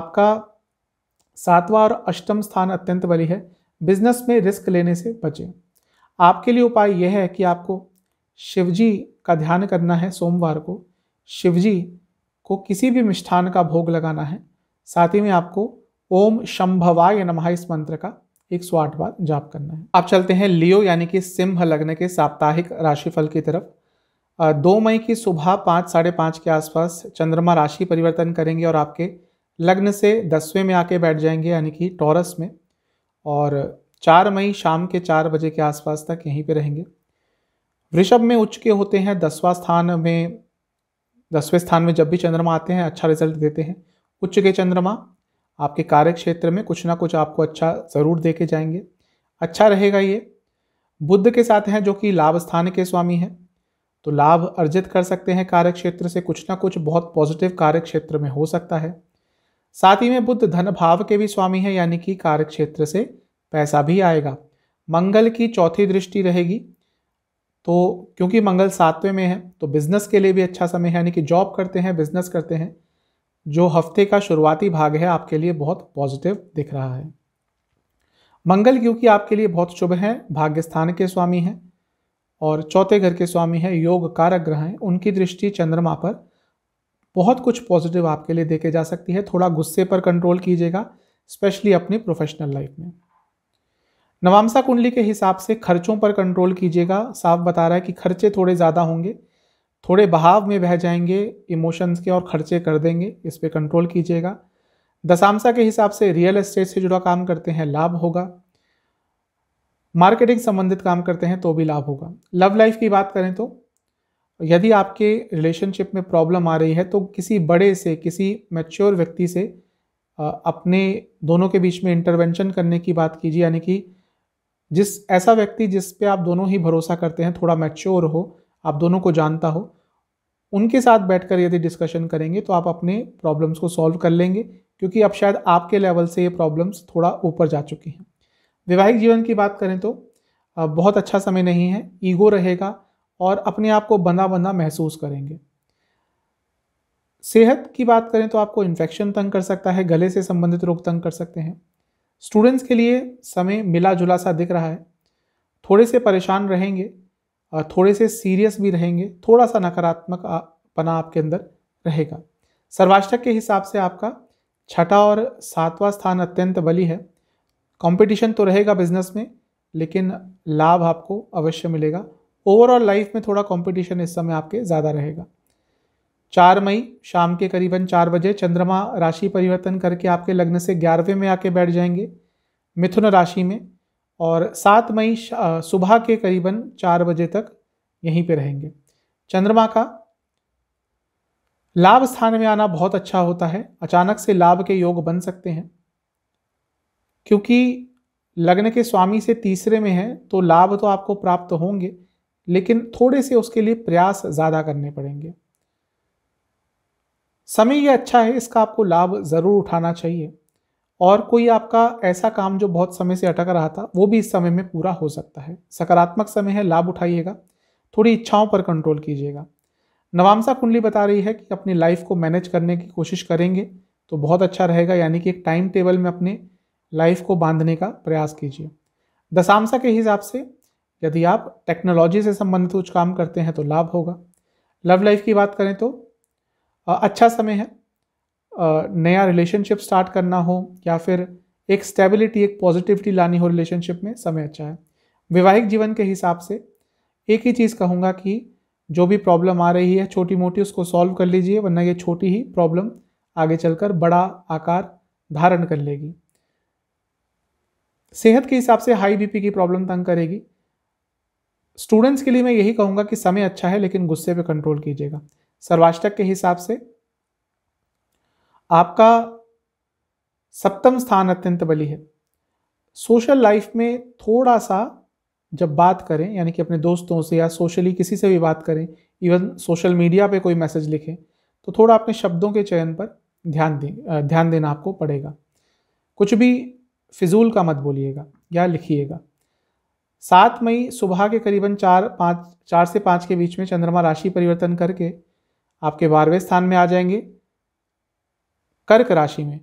आपका सातवां और अष्टम स्थान अत्यंत बली है बिजनेस में रिस्क लेने से बचें आपके लिए उपाय यह है कि आपको शिवजी का ध्यान करना है सोमवार को शिवजी को किसी भी मिष्ठान का भोग लगाना है साथ ही में आपको ओम शंभवाय नमः इस मंत्र का एक सौ आठ बार जाप करना है आप चलते हैं लियो यानी कि सिंह लग्न के साप्ताहिक राशिफल की तरफ दो मई की सुबह पाँच साढ़े पाँच के आसपास चंद्रमा राशि परिवर्तन करेंगे और आपके लग्न से दसवें में आके बैठ जाएंगे यानी कि टॉरस में और चार मई शाम के चार बजे के आसपास तक यहीं पर रहेंगे वृषभ में उच्च के होते हैं दसवां स्थान में दसवें स्थान में जब भी चंद्रमा आते हैं अच्छा रिजल्ट देते हैं उच्च के चंद्रमा आपके कार्य क्षेत्र में कुछ ना कुछ आपको अच्छा ज़रूर दे के जाएंगे अच्छा रहेगा ये बुद्ध के साथ हैं जो कि लाभ स्थान के स्वामी हैं तो लाभ अर्जित कर सकते हैं कार्य क्षेत्र से कुछ ना कुछ बहुत पॉजिटिव कार्य क्षेत्र में हो सकता है साथ ही में बुद्ध धन भाव के भी स्वामी हैं यानी कि कार्य क्षेत्र से पैसा भी आएगा मंगल की चौथी दृष्टि रहेगी तो क्योंकि मंगल सातवें में है तो बिज़नेस के लिए भी अच्छा समय है यानी कि जॉब करते हैं बिज़नेस करते हैं जो हफ्ते का शुरुआती भाग है आपके लिए बहुत पॉजिटिव दिख रहा है मंगल क्योंकि आपके लिए बहुत शुभ है भाग्य स्थान के स्वामी हैं और चौथे घर के स्वामी हैं योग कारक ग्रह हैं उनकी दृष्टि चंद्रमा पर बहुत कुछ पॉजिटिव आपके लिए देखे जा सकती है थोड़ा गुस्से पर कंट्रोल कीजिएगा स्पेशली अपनी प्रोफेशनल लाइफ में नवामसा कुंडली के हिसाब से खर्चों पर कंट्रोल कीजिएगा साफ बता रहा है कि खर्चे थोड़े ज़्यादा होंगे थोड़े बहाव में बह जाएंगे इमोशंस के और खर्चे कर देंगे इस पर कंट्रोल कीजिएगा दशामसा के हिसाब से रियल एस्टेट से जुड़ा काम करते हैं लाभ होगा मार्केटिंग संबंधित काम करते हैं तो भी लाभ होगा लव लाइफ की बात करें तो यदि आपके रिलेशनशिप में प्रॉब्लम आ रही है तो किसी बड़े से किसी मैच्योर व्यक्ति से अपने दोनों के बीच में इंटरवेंशन करने की बात कीजिए यानी कि जिस ऐसा व्यक्ति जिस पे आप दोनों ही भरोसा करते हैं थोड़ा मैच्योर हो आप दोनों को जानता हो उनके साथ बैठकर यदि डिस्कशन करेंगे तो आप अपने प्रॉब्लम्स को सॉल्व कर लेंगे क्योंकि अब शायद आपके लेवल से ये प्रॉब्लम्स थोड़ा ऊपर जा चुकी हैं वैवाहिक जीवन की बात करें तो बहुत अच्छा समय नहीं है ईगो रहेगा और अपने आप को बंधा बंधा महसूस करेंगे सेहत की बात करें तो आपको इन्फेक्शन तंग कर सकता है गले से संबंधित रोग तंग कर सकते हैं स्टूडेंट्स के लिए समय मिला जुला सा दिख रहा है थोड़े से परेशान रहेंगे थोड़े से सीरियस भी रहेंगे थोड़ा सा नकारात्मक पना आपके अंदर रहेगा सर्वाष्टक के हिसाब से आपका छठा और सातवां स्थान अत्यंत बली है कंपटीशन तो रहेगा बिजनेस में लेकिन लाभ आपको अवश्य मिलेगा ओवरऑल लाइफ में थोड़ा कंपटीशन इस समय आपके ज़्यादा रहेगा चार मई शाम के करीबन चार बजे चंद्रमा राशि परिवर्तन करके आपके लग्न से ग्यारहवें में आके बैठ जाएंगे मिथुन राशि में और सात मई सुबह के करीबन चार बजे तक यहीं पे रहेंगे चंद्रमा का लाभ स्थान में आना बहुत अच्छा होता है अचानक से लाभ के योग बन सकते हैं क्योंकि लग्न के स्वामी से तीसरे में है तो लाभ तो आपको प्राप्त होंगे लेकिन थोड़े से उसके लिए प्रयास ज़्यादा करने पड़ेंगे समय ये अच्छा है इसका आपको लाभ ज़रूर उठाना चाहिए और कोई आपका ऐसा काम जो बहुत समय से अटक रहा था वो भी इस समय में पूरा हो सकता है सकारात्मक समय है लाभ उठाइएगा थोड़ी इच्छाओं पर कंट्रोल कीजिएगा नवामसा कुंडली बता रही है कि अपनी लाइफ को मैनेज करने की कोशिश करेंगे तो बहुत अच्छा रहेगा यानी कि एक टाइम टेबल में अपने लाइफ को बांधने का प्रयास कीजिए दशामसा के हिसाब से यदि आप टेक्नोलॉजी से संबंधित कुछ काम करते हैं तो लाभ होगा लव लाइफ की बात करें तो अच्छा समय है नया रिलेशनशिप स्टार्ट करना हो या फिर एक स्टेबिलिटी एक पॉजिटिविटी लानी हो रिलेशनशिप में समय अच्छा है वैवाहिक जीवन के हिसाब से एक ही चीज़ कहूँगा कि जो भी प्रॉब्लम आ रही है छोटी मोटी उसको सॉल्व कर लीजिए वरना ये छोटी ही प्रॉब्लम आगे चलकर बड़ा आकार धारण कर लेगी सेहत के हिसाब से हाई बीपी की प्रॉब्लम तंग करेगी स्टूडेंट्स के लिए मैं यही कहूँगा कि समय अच्छा है लेकिन गुस्से पे कंट्रोल कीजिएगा सर्वाष्टक के हिसाब से आपका सप्तम स्थान अत्यंत बली है सोशल लाइफ में थोड़ा सा जब बात करें यानी कि अपने दोस्तों से या सोशली किसी से भी बात करें इवन सोशल मीडिया पे कोई मैसेज लिखें तो थोड़ा अपने शब्दों के चयन पर ध्यान दें ध्यान देना आपको पड़ेगा कुछ भी फिजूल का मत बोलिएगा या लिखिएगा सात मई सुबह के करीबन चार पाँच चार से पाँच के बीच में चंद्रमा राशि परिवर्तन करके आपके बारहवें स्थान में आ जाएंगे कर्क राशि में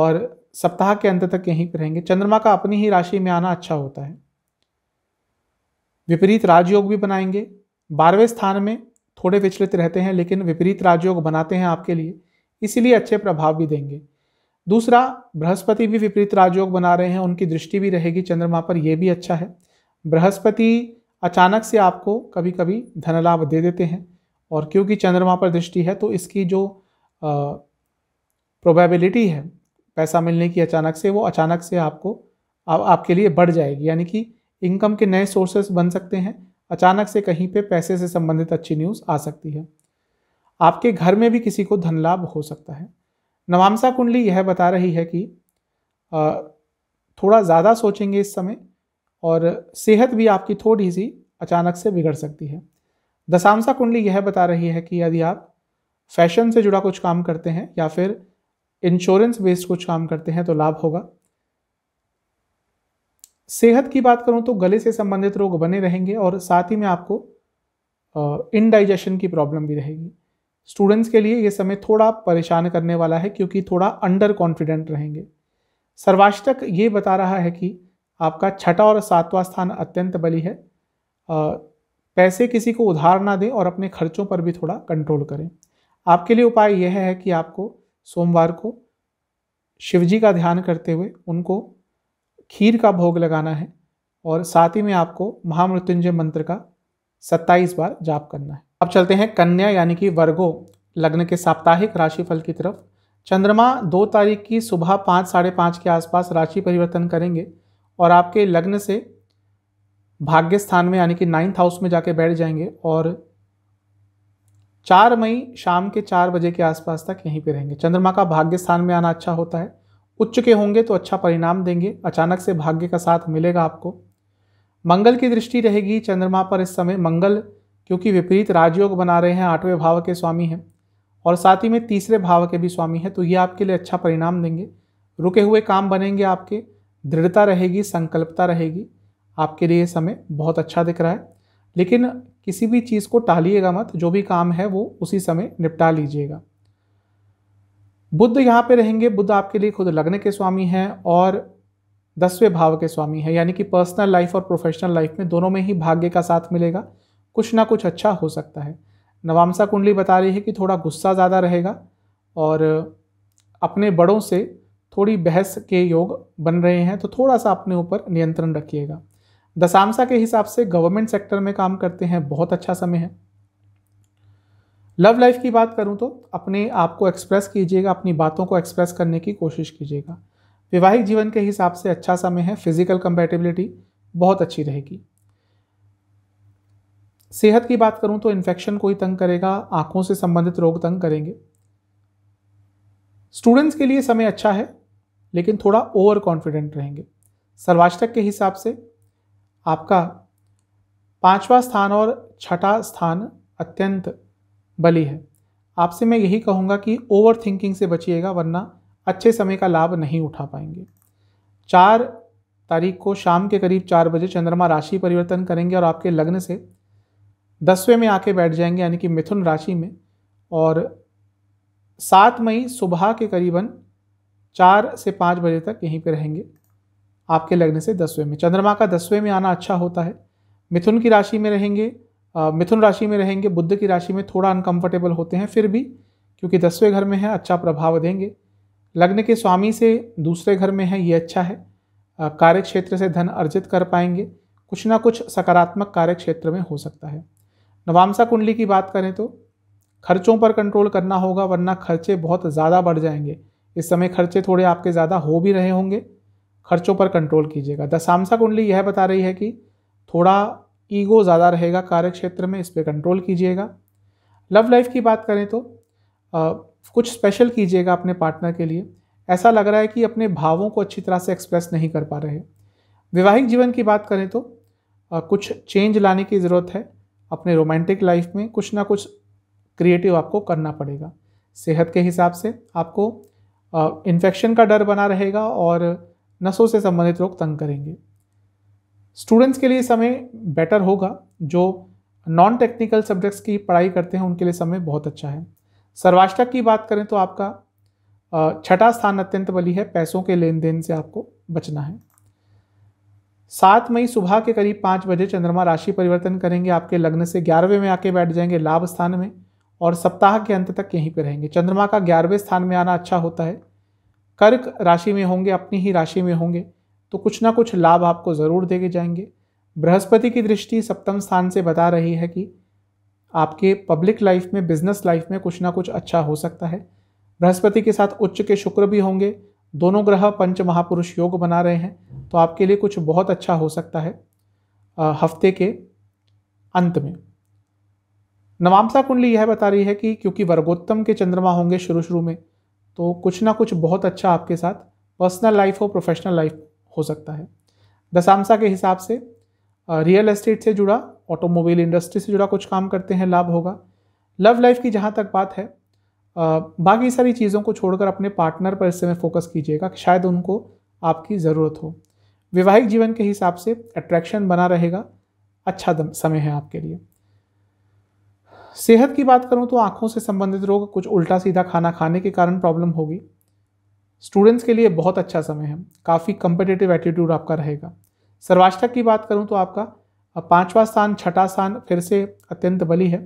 और सप्ताह के अंत तक यहीं पर रहेंगे चंद्रमा का अपनी ही राशि में आना अच्छा होता है विपरीत राजयोग भी बनाएंगे बारहवें स्थान में थोड़े विचलित रहते हैं लेकिन विपरीत राजयोग बनाते हैं आपके लिए इसीलिए अच्छे प्रभाव भी देंगे दूसरा बृहस्पति भी विपरीत राजयोग बना रहे हैं उनकी दृष्टि भी रहेगी चंद्रमा पर यह भी अच्छा है बृहस्पति अचानक से आपको कभी कभी धन लाभ दे देते हैं और क्योंकि चंद्रमा पर दृष्टि है तो इसकी जो प्रोबेबिलिटी है पैसा मिलने की अचानक से वो अचानक से आपको आ, आपके लिए बढ़ जाएगी यानी कि इनकम के नए सोर्सेस बन सकते हैं अचानक से कहीं पे पैसे से संबंधित अच्छी न्यूज़ आ सकती है आपके घर में भी किसी को धन लाभ हो सकता है नवामसा कुंडली यह बता रही है कि थोड़ा ज़्यादा सोचेंगे इस समय और सेहत भी आपकी थोड़ी सी अचानक से बिगड़ सकती है दशामसा कुंडली यह बता रही है कि यदि आप फैशन से जुड़ा कुछ काम करते हैं या फिर इंश्योरेंस बेस्ड कुछ काम करते हैं तो लाभ होगा सेहत की बात करूं तो गले से संबंधित रोग बने रहेंगे और साथ ही में आपको इनडाइजेशन की प्रॉब्लम भी रहेगी स्टूडेंट्स के लिए ये समय थोड़ा परेशान करने वाला है क्योंकि थोड़ा अंडर कॉन्फिडेंट रहेंगे सर्वाष्टक ये बता रहा है कि आपका छठा और सातवां स्थान अत्यंत बली है पैसे किसी को उधार ना दें और अपने खर्चों पर भी थोड़ा कंट्रोल करें आपके लिए उपाय यह है कि आपको सोमवार को शिवजी का ध्यान करते हुए उनको खीर का भोग लगाना है और साथ ही में आपको महामृत्युंजय मंत्र का सत्ताईस बार जाप करना है अब चलते हैं कन्या यानी कि वर्गो लग्न के साप्ताहिक राशिफल की तरफ चंद्रमा दो तारीख की सुबह पाँच साढ़े पाँच के आसपास राशि परिवर्तन करेंगे और आपके लग्न से भाग्य स्थान में यानी कि नाइन्थ हाउस में जाके बैठ जाएंगे और चार मई शाम के चार बजे के आसपास तक यहीं पे रहेंगे चंद्रमा का भाग्य स्थान में आना अच्छा होता है उच्च के होंगे तो अच्छा परिणाम देंगे अचानक से भाग्य का साथ मिलेगा आपको मंगल की दृष्टि रहेगी चंद्रमा पर इस समय मंगल क्योंकि विपरीत राजयोग बना रहे हैं आठवें भाव के स्वामी हैं और साथ ही में तीसरे भाव के भी स्वामी हैं तो ये आपके लिए अच्छा परिणाम देंगे रुके हुए काम बनेंगे आपके दृढ़ता रहेगी संकल्पता रहेगी आपके लिए समय बहुत अच्छा दिख रहा है लेकिन किसी भी चीज़ को टालिएगा मत जो भी काम है वो उसी समय निपटा लीजिएगा बुद्ध यहाँ पे रहेंगे बुद्ध आपके लिए खुद लगने के स्वामी हैं और दसवें भाव के स्वामी हैं यानी कि पर्सनल लाइफ और प्रोफेशनल लाइफ में दोनों में ही भाग्य का साथ मिलेगा कुछ ना कुछ अच्छा हो सकता है नवामसा कुंडली बता रही है कि थोड़ा गुस्सा ज़्यादा रहेगा और अपने बड़ों से थोड़ी बहस के योग बन रहे हैं तो थोड़ा सा अपने ऊपर नियंत्रण रखिएगा दशामशा के हिसाब से गवर्नमेंट सेक्टर में काम करते हैं बहुत अच्छा समय है लव लाइफ की बात करूं तो अपने आप को एक्सप्रेस कीजिएगा अपनी बातों को एक्सप्रेस करने की कोशिश कीजिएगा वैवाहिक जीवन के हिसाब से अच्छा समय है फिजिकल कंपेटेबिलिटी बहुत अच्छी रहेगी सेहत की बात करूं तो इन्फेक्शन कोई तंग करेगा आंखों से संबंधित रोग तंग करेंगे स्टूडेंट्स के लिए समय अच्छा है लेकिन थोड़ा ओवर कॉन्फिडेंट रहेंगे सर्वाष्टक के हिसाब से आपका पांचवा स्थान और छठा स्थान अत्यंत बली है आपसे मैं यही कहूँगा कि ओवर थिंकिंग से बचिएगा वरना अच्छे समय का लाभ नहीं उठा पाएंगे चार तारीख को शाम के करीब चार बजे चंद्रमा राशि परिवर्तन करेंगे और आपके लग्न से दसवें में आके बैठ जाएंगे यानी कि मिथुन राशि में और सात मई सुबह के करीबन चार से पाँच बजे तक यहीं पर रहेंगे आपके लगने से दसवें में चंद्रमा का दसवें में आना अच्छा होता है मिथुन की राशि में रहेंगे मिथुन राशि में रहेंगे बुद्ध की राशि में थोड़ा अनकंफर्टेबल होते हैं फिर भी क्योंकि दसवें घर में है अच्छा प्रभाव देंगे लग्न के स्वामी से दूसरे घर में है ये अच्छा है कार्य क्षेत्र से धन अर्जित कर पाएंगे कुछ ना कुछ सकारात्मक कार्य क्षेत्र में हो सकता है नवामसा कुंडली की बात करें तो खर्चों पर कंट्रोल करना होगा वरना खर्चे बहुत ज़्यादा बढ़ जाएंगे इस समय खर्चे थोड़े आपके ज़्यादा हो भी रहे होंगे खर्चों पर कंट्रोल कीजिएगा द सामसा कुंडली यह बता रही है कि थोड़ा ईगो ज़्यादा रहेगा कार्य क्षेत्र में इस पर कंट्रोल कीजिएगा लव लाइफ की बात करें तो आ, कुछ स्पेशल कीजिएगा अपने पार्टनर के लिए ऐसा लग रहा है कि अपने भावों को अच्छी तरह से एक्सप्रेस नहीं कर पा रहे वैवाहिक जीवन की बात करें तो आ, कुछ चेंज लाने की ज़रूरत है अपने रोमांटिक लाइफ में कुछ ना कुछ क्रिएटिव आपको करना पड़ेगा सेहत के हिसाब से आपको इन्फेक्शन का डर बना रहेगा और नसों से संबंधित रोग तंग करेंगे स्टूडेंट्स के लिए समय बेटर होगा जो नॉन टेक्निकल सब्जेक्ट्स की पढ़ाई करते हैं उनके लिए समय बहुत अच्छा है सर्वाष्टक की बात करें तो आपका छठा स्थान अत्यंत बली है पैसों के लेन देन से आपको बचना है सात मई सुबह के करीब पाँच बजे चंद्रमा राशि परिवर्तन करेंगे आपके लग्न से ग्यारहवें में आके बैठ जाएंगे लाभ स्थान में और सप्ताह के अंत तक यहीं पर रहेंगे चंद्रमा का ग्यारहवें स्थान में आना अच्छा होता है कर्क राशि में होंगे अपनी ही राशि में होंगे तो कुछ ना कुछ लाभ आपको ज़रूर देके जाएंगे बृहस्पति की दृष्टि सप्तम स्थान से बता रही है कि आपके पब्लिक लाइफ में बिजनेस लाइफ में कुछ ना कुछ अच्छा हो सकता है बृहस्पति के साथ उच्च के शुक्र भी होंगे दोनों ग्रह पंच महापुरुष योग बना रहे हैं तो आपके लिए कुछ बहुत अच्छा हो सकता है हफ्ते के अंत में नवामसा कुंडली यह बता रही है कि क्योंकि वर्गोत्तम के चंद्रमा होंगे शुरू शुरू में तो कुछ ना कुछ बहुत अच्छा आपके साथ पर्सनल लाइफ हो प्रोफेशनल लाइफ हो सकता है दसामसा के हिसाब से रियल एस्टेट से जुड़ा ऑटोमोबाइल इंडस्ट्री से जुड़ा कुछ काम करते हैं लाभ होगा लव लाइफ की जहाँ तक बात है बाकी सारी चीज़ों को छोड़कर अपने पार्टनर पर इस समय फोकस कीजिएगा कि शायद उनको आपकी ज़रूरत हो वैवाहिक जीवन के हिसाब से अट्रैक्शन बना रहेगा अच्छा समय है आपके लिए सेहत की बात करूँ तो आँखों से संबंधित रोग कुछ उल्टा सीधा खाना खाने के कारण प्रॉब्लम होगी स्टूडेंट्स के लिए बहुत अच्छा समय है काफ़ी कंपिटेटिव एटीट्यूड आपका रहेगा सर्वाष्टक की बात करूँ तो आपका पाँचवा स्थान छठा स्थान फिर से अत्यंत बली है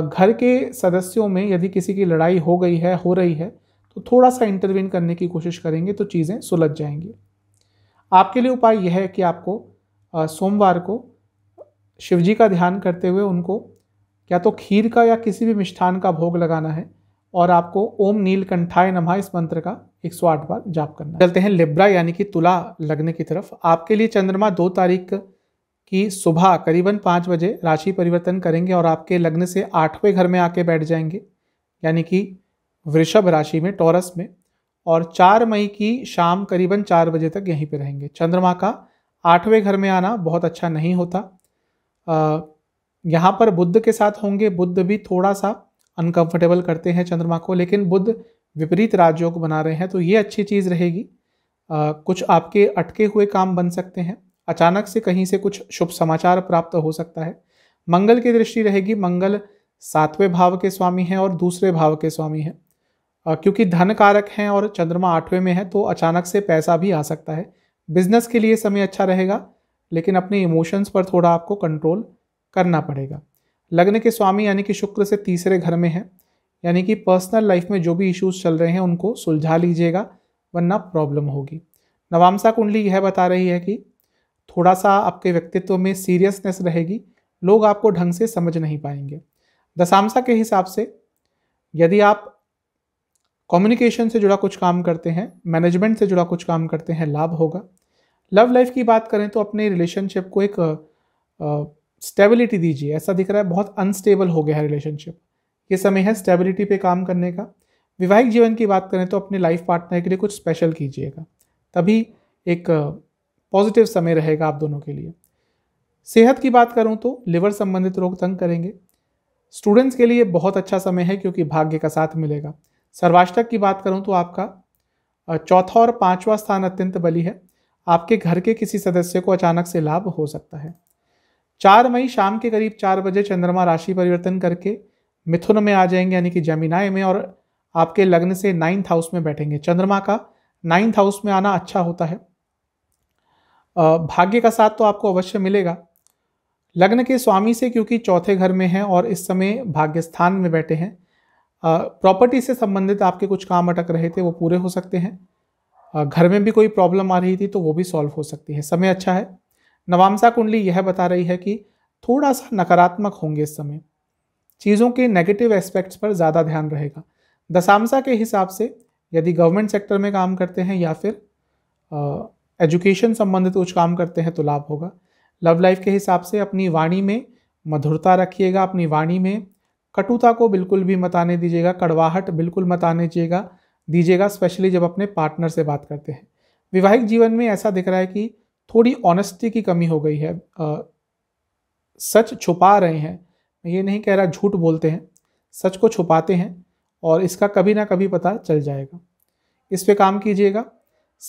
घर के सदस्यों में यदि किसी की लड़ाई हो गई है हो रही है तो थोड़ा सा इंटरवीन करने की कोशिश करेंगे तो चीज़ें सुलझ जाएंगी आपके लिए उपाय यह है कि आपको सोमवार को शिवजी का ध्यान करते हुए उनको या तो खीर का या किसी भी मिष्ठान का भोग लगाना है और आपको ओम नीलकंठाय नमः इस मंत्र का एक सौ आठ बार जाप करना चलते हैं लिब्रा यानी कि तुला लगने की तरफ आपके लिए चंद्रमा दो तारीख की सुबह करीबन पाँच बजे राशि परिवर्तन करेंगे और आपके लग्न से आठवें घर में आके बैठ जाएंगे यानी कि वृषभ राशि में टॉरस में और चार मई की शाम करीबन चार बजे तक यहीं पर रहेंगे चंद्रमा का आठवें घर में आना बहुत अच्छा नहीं होता आ, यहाँ पर बुद्ध के साथ होंगे बुद्ध भी थोड़ा सा अनकंफर्टेबल करते हैं चंद्रमा को लेकिन बुद्ध विपरीत राज्यों को बना रहे हैं तो ये अच्छी चीज़ रहेगी कुछ आपके अटके हुए काम बन सकते हैं अचानक से कहीं से कुछ शुभ समाचार प्राप्त हो सकता है मंगल की दृष्टि रहेगी मंगल सातवें भाव के स्वामी हैं और दूसरे भाव के स्वामी हैं क्योंकि धन कारक हैं और चंद्रमा आठवें में है तो अचानक से पैसा भी आ सकता है बिजनेस के लिए समय अच्छा रहेगा लेकिन अपने इमोशंस पर थोड़ा आपको कंट्रोल करना पड़ेगा लग्न के स्वामी यानी कि शुक्र से तीसरे घर में है यानी कि पर्सनल लाइफ में जो भी इश्यूज चल रहे हैं उनको सुलझा लीजिएगा वरना प्रॉब्लम होगी नवामसा कुंडली यह बता रही है कि थोड़ा सा आपके व्यक्तित्व में सीरियसनेस रहेगी लोग आपको ढंग से समझ नहीं पाएंगे दशामसा के हिसाब से यदि आप कम्युनिकेशन से जुड़ा कुछ काम करते हैं मैनेजमेंट से जुड़ा कुछ काम करते हैं लाभ होगा लव लाइफ की बात करें तो अपने रिलेशनशिप को एक स्टेबिलिटी दीजिए ऐसा दिख रहा है बहुत अनस्टेबल हो गया है रिलेशनशिप ये समय है स्टेबिलिटी पे काम करने का विवाहिक जीवन की बात करें तो अपने लाइफ पार्टनर के लिए कुछ स्पेशल कीजिएगा तभी एक पॉजिटिव समय रहेगा आप दोनों के लिए सेहत की बात करूँ तो लिवर संबंधित रोग तंग करेंगे स्टूडेंट्स के लिए बहुत अच्छा समय है क्योंकि भाग्य का साथ मिलेगा सर्वाष्टक की बात करूँ तो आपका चौथा और पांचवा स्थान अत्यंत बली है आपके घर के किसी सदस्य को अचानक से लाभ हो सकता है चार मई शाम के करीब चार बजे चंद्रमा राशि परिवर्तन करके मिथुन में आ जाएंगे यानी कि जमीनाए में और आपके लग्न से नाइन्थ हाउस में बैठेंगे चंद्रमा का नाइन्थ हाउस में आना अच्छा होता है भाग्य का साथ तो आपको अवश्य मिलेगा लग्न के स्वामी से क्योंकि चौथे घर में हैं और इस समय भाग्य स्थान में बैठे हैं प्रॉपर्टी से संबंधित आपके कुछ काम अटक रहे थे वो पूरे हो सकते हैं घर में भी कोई प्रॉब्लम आ रही थी तो वो भी सॉल्व हो सकती है समय अच्छा है नवामसा कुंडली यह बता रही है कि थोड़ा सा नकारात्मक होंगे इस समय चीज़ों के नेगेटिव एस्पेक्ट्स पर ज़्यादा ध्यान रहेगा दशामसा के हिसाब से यदि गवर्नमेंट सेक्टर में काम करते हैं या फिर एजुकेशन संबंधित कुछ काम करते हैं तो लाभ होगा लव लाइफ के हिसाब से अपनी वाणी में मधुरता रखिएगा अपनी वाणी में कटुता को बिल्कुल भी मत आने दीजिएगा कड़वाहट बिल्कुल मत आने दीजिएगा दीजिएगा स्पेशली जब अपने पार्टनर से बात करते हैं वैवाहिक जीवन में ऐसा दिख रहा है कि थोड़ी ऑनेस्टी की कमी हो गई है आ, सच छुपा रहे हैं मैं ये नहीं कह रहा झूठ बोलते हैं सच को छुपाते हैं और इसका कभी ना कभी पता चल जाएगा इस पे काम कीजिएगा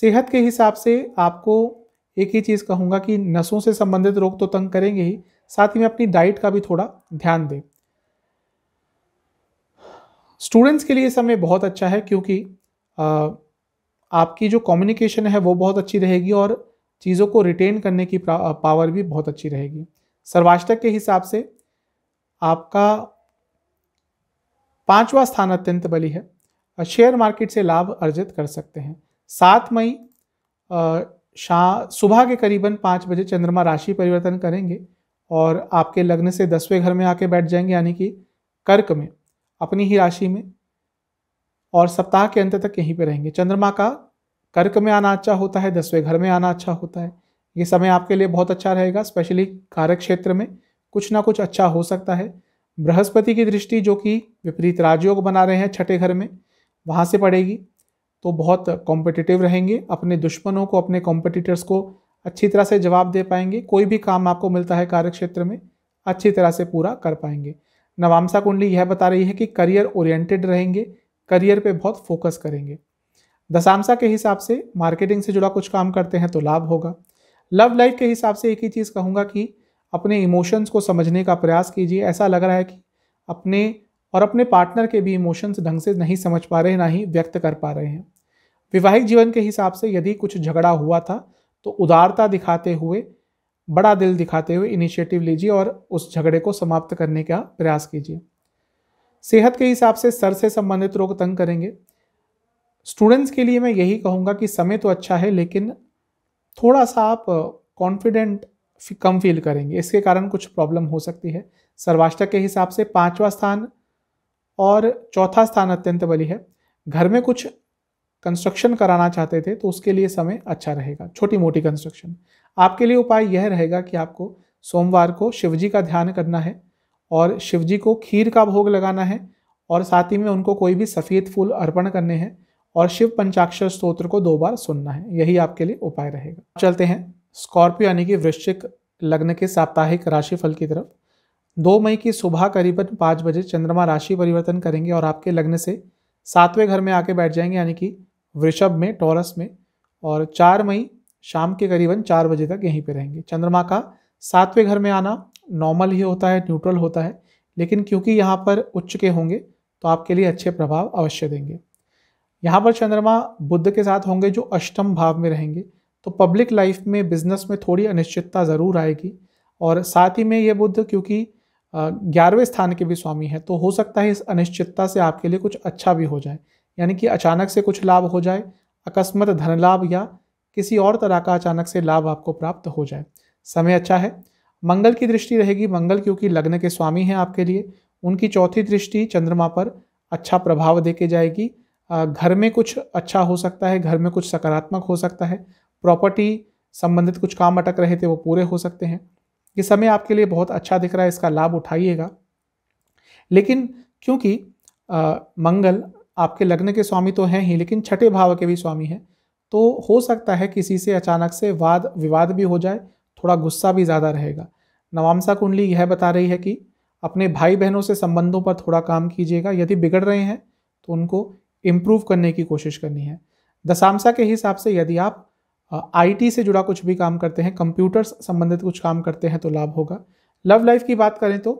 सेहत के हिसाब से आपको एक ही चीज़ कहूँगा कि नसों से संबंधित रोग तो तंग करेंगे ही साथ ही में अपनी डाइट का भी थोड़ा ध्यान दें स्टूडेंट्स के लिए समय बहुत अच्छा है क्योंकि आ, आपकी जो कम्युनिकेशन है वो बहुत अच्छी रहेगी और चीज़ों को रिटेन करने की पावर भी बहुत अच्छी रहेगी सर्वाष्टक के हिसाब से आपका पांचवा स्थान अत्यंत बली है शेयर मार्केट से लाभ अर्जित कर सकते हैं सात मई शाम सुबह के करीबन पाँच बजे चंद्रमा राशि परिवर्तन करेंगे और आपके लग्न से दसवें घर में आके बैठ जाएंगे यानी कि कर्क में अपनी ही राशि में और सप्ताह के अंत तक यहीं पर रहेंगे चंद्रमा का कर्क में आना अच्छा होता है दसवें घर में आना अच्छा होता है ये समय आपके लिए बहुत अच्छा रहेगा स्पेशली कारक क्षेत्र में कुछ ना कुछ अच्छा हो सकता है बृहस्पति की दृष्टि जो कि विपरीत राजयोग बना रहे हैं छठे घर में वहाँ से पड़ेगी तो बहुत कॉम्पिटिटिव रहेंगे अपने दुश्मनों को अपने कॉम्पिटिटर्स को अच्छी तरह से जवाब दे पाएंगे कोई भी काम आपको मिलता है कार्य क्षेत्र में अच्छी तरह से पूरा कर पाएंगे नवामसा कुंडली यह बता रही है कि करियर ओरिएंटेड रहेंगे करियर पे बहुत फोकस करेंगे दशांशा के हिसाब से मार्केटिंग से जुड़ा कुछ काम करते हैं तो लाभ होगा लव लाइफ के हिसाब से एक ही चीज़ कहूँगा कि अपने इमोशंस को समझने का प्रयास कीजिए ऐसा लग रहा है कि अपने और अपने पार्टनर के भी इमोशंस ढंग से नहीं समझ पा रहे हैं ना ही व्यक्त कर पा रहे हैं वैवाहिक जीवन के हिसाब से यदि कुछ झगड़ा हुआ था तो उदारता दिखाते हुए बड़ा दिल दिखाते हुए इनिशिएटिव लीजिए और उस झगड़े को समाप्त करने का प्रयास कीजिए सेहत के हिसाब से सर से संबंधित रोग तंग करेंगे स्टूडेंट्स के लिए मैं यही कहूँगा कि समय तो अच्छा है लेकिन थोड़ा सा आप कॉन्फिडेंट कम फील करेंगे इसके कारण कुछ प्रॉब्लम हो सकती है सर्वाष्टक के हिसाब से पांचवा स्थान और चौथा स्थान अत्यंत बली है घर में कुछ कंस्ट्रक्शन कराना चाहते थे तो उसके लिए समय अच्छा रहेगा छोटी मोटी कंस्ट्रक्शन आपके लिए उपाय यह रहेगा कि आपको सोमवार को शिवजी का ध्यान करना है और शिवजी को खीर का भोग लगाना है और साथ ही में उनको कोई भी सफ़ेद फूल अर्पण करने हैं और शिव पंचाक्षर स्तोत्र को दो बार सुनना है यही आपके लिए उपाय रहेगा चलते हैं स्कॉर्पियो यानी कि वृश्चिक लग्न के साप्ताहिक राशिफल की तरफ दो मई की सुबह करीबन पाँच बजे चंद्रमा राशि परिवर्तन करेंगे और आपके लग्न से सातवें घर में आके बैठ जाएंगे यानी कि वृषभ में टॉरस में और चार मई शाम के करीबन चार बजे तक यहीं पर रहेंगे चंद्रमा का सातवें घर में आना नॉर्मल ही होता है न्यूट्रल होता है लेकिन क्योंकि यहाँ पर उच्च के होंगे तो आपके लिए अच्छे प्रभाव अवश्य देंगे यहाँ पर चंद्रमा बुद्ध के साथ होंगे जो अष्टम भाव में रहेंगे तो पब्लिक लाइफ में बिजनेस में थोड़ी अनिश्चितता ज़रूर आएगी और साथ ही में ये बुद्ध क्योंकि ग्यारहवें स्थान के भी स्वामी हैं तो हो सकता है इस अनिश्चितता से आपके लिए कुछ अच्छा भी हो जाए यानी कि अचानक से कुछ लाभ हो जाए अकस्मत धन लाभ या किसी और तरह का अचानक से लाभ आपको प्राप्त हो जाए समय अच्छा है मंगल की दृष्टि रहेगी मंगल क्योंकि लग्न के स्वामी हैं आपके लिए उनकी चौथी दृष्टि चंद्रमा पर अच्छा प्रभाव दे के जाएगी घर में कुछ अच्छा हो सकता है घर में कुछ सकारात्मक हो सकता है प्रॉपर्टी संबंधित कुछ काम अटक रहे थे वो पूरे हो सकते हैं ये समय आपके लिए बहुत अच्छा दिख रहा है इसका लाभ उठाइएगा लेकिन क्योंकि मंगल आपके लग्न के स्वामी तो हैं ही लेकिन छठे भाव के भी स्वामी हैं तो हो सकता है किसी से अचानक से वाद विवाद भी हो जाए थोड़ा गुस्सा भी ज़्यादा रहेगा नवामसा कुंडली यह बता रही है कि अपने भाई बहनों से संबंधों पर थोड़ा काम कीजिएगा यदि बिगड़ रहे हैं तो उनको इम्प्रूव करने की कोशिश करनी है दसामसा के हिसाब से यदि आप आईटी से जुड़ा कुछ भी काम करते हैं कंप्यूटर्स संबंधित कुछ काम करते हैं तो लाभ होगा लव लाइफ की बात करें तो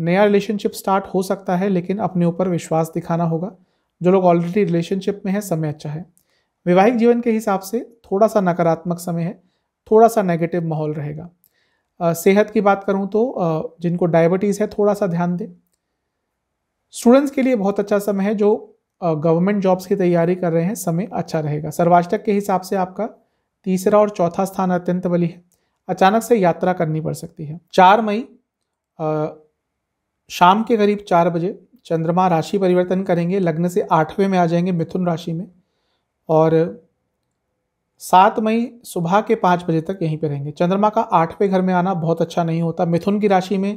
नया रिलेशनशिप स्टार्ट हो सकता है लेकिन अपने ऊपर विश्वास दिखाना होगा जो लोग ऑलरेडी रिलेशनशिप में है समय अच्छा है वैवाहिक जीवन के हिसाब से थोड़ा सा नकारात्मक समय है थोड़ा सा नेगेटिव माहौल रहेगा सेहत की बात करूँ तो जिनको डायबिटीज़ है थोड़ा सा ध्यान दें स्टूडेंट्स के लिए बहुत अच्छा समय है जो गवर्नमेंट जॉब्स की तैयारी कर रहे हैं समय अच्छा रहेगा सर्वाष्टक के हिसाब से आपका तीसरा और चौथा स्थान अत्यंत बली है अचानक से यात्रा करनी पड़ सकती है चार मई शाम के करीब चार बजे चंद्रमा राशि परिवर्तन करेंगे लग्न से आठवें में आ जाएंगे मिथुन राशि में और सात मई सुबह के पाँच बजे तक यहीं पर रहेंगे चंद्रमा का आठवें घर में आना बहुत अच्छा नहीं होता मिथुन की राशि में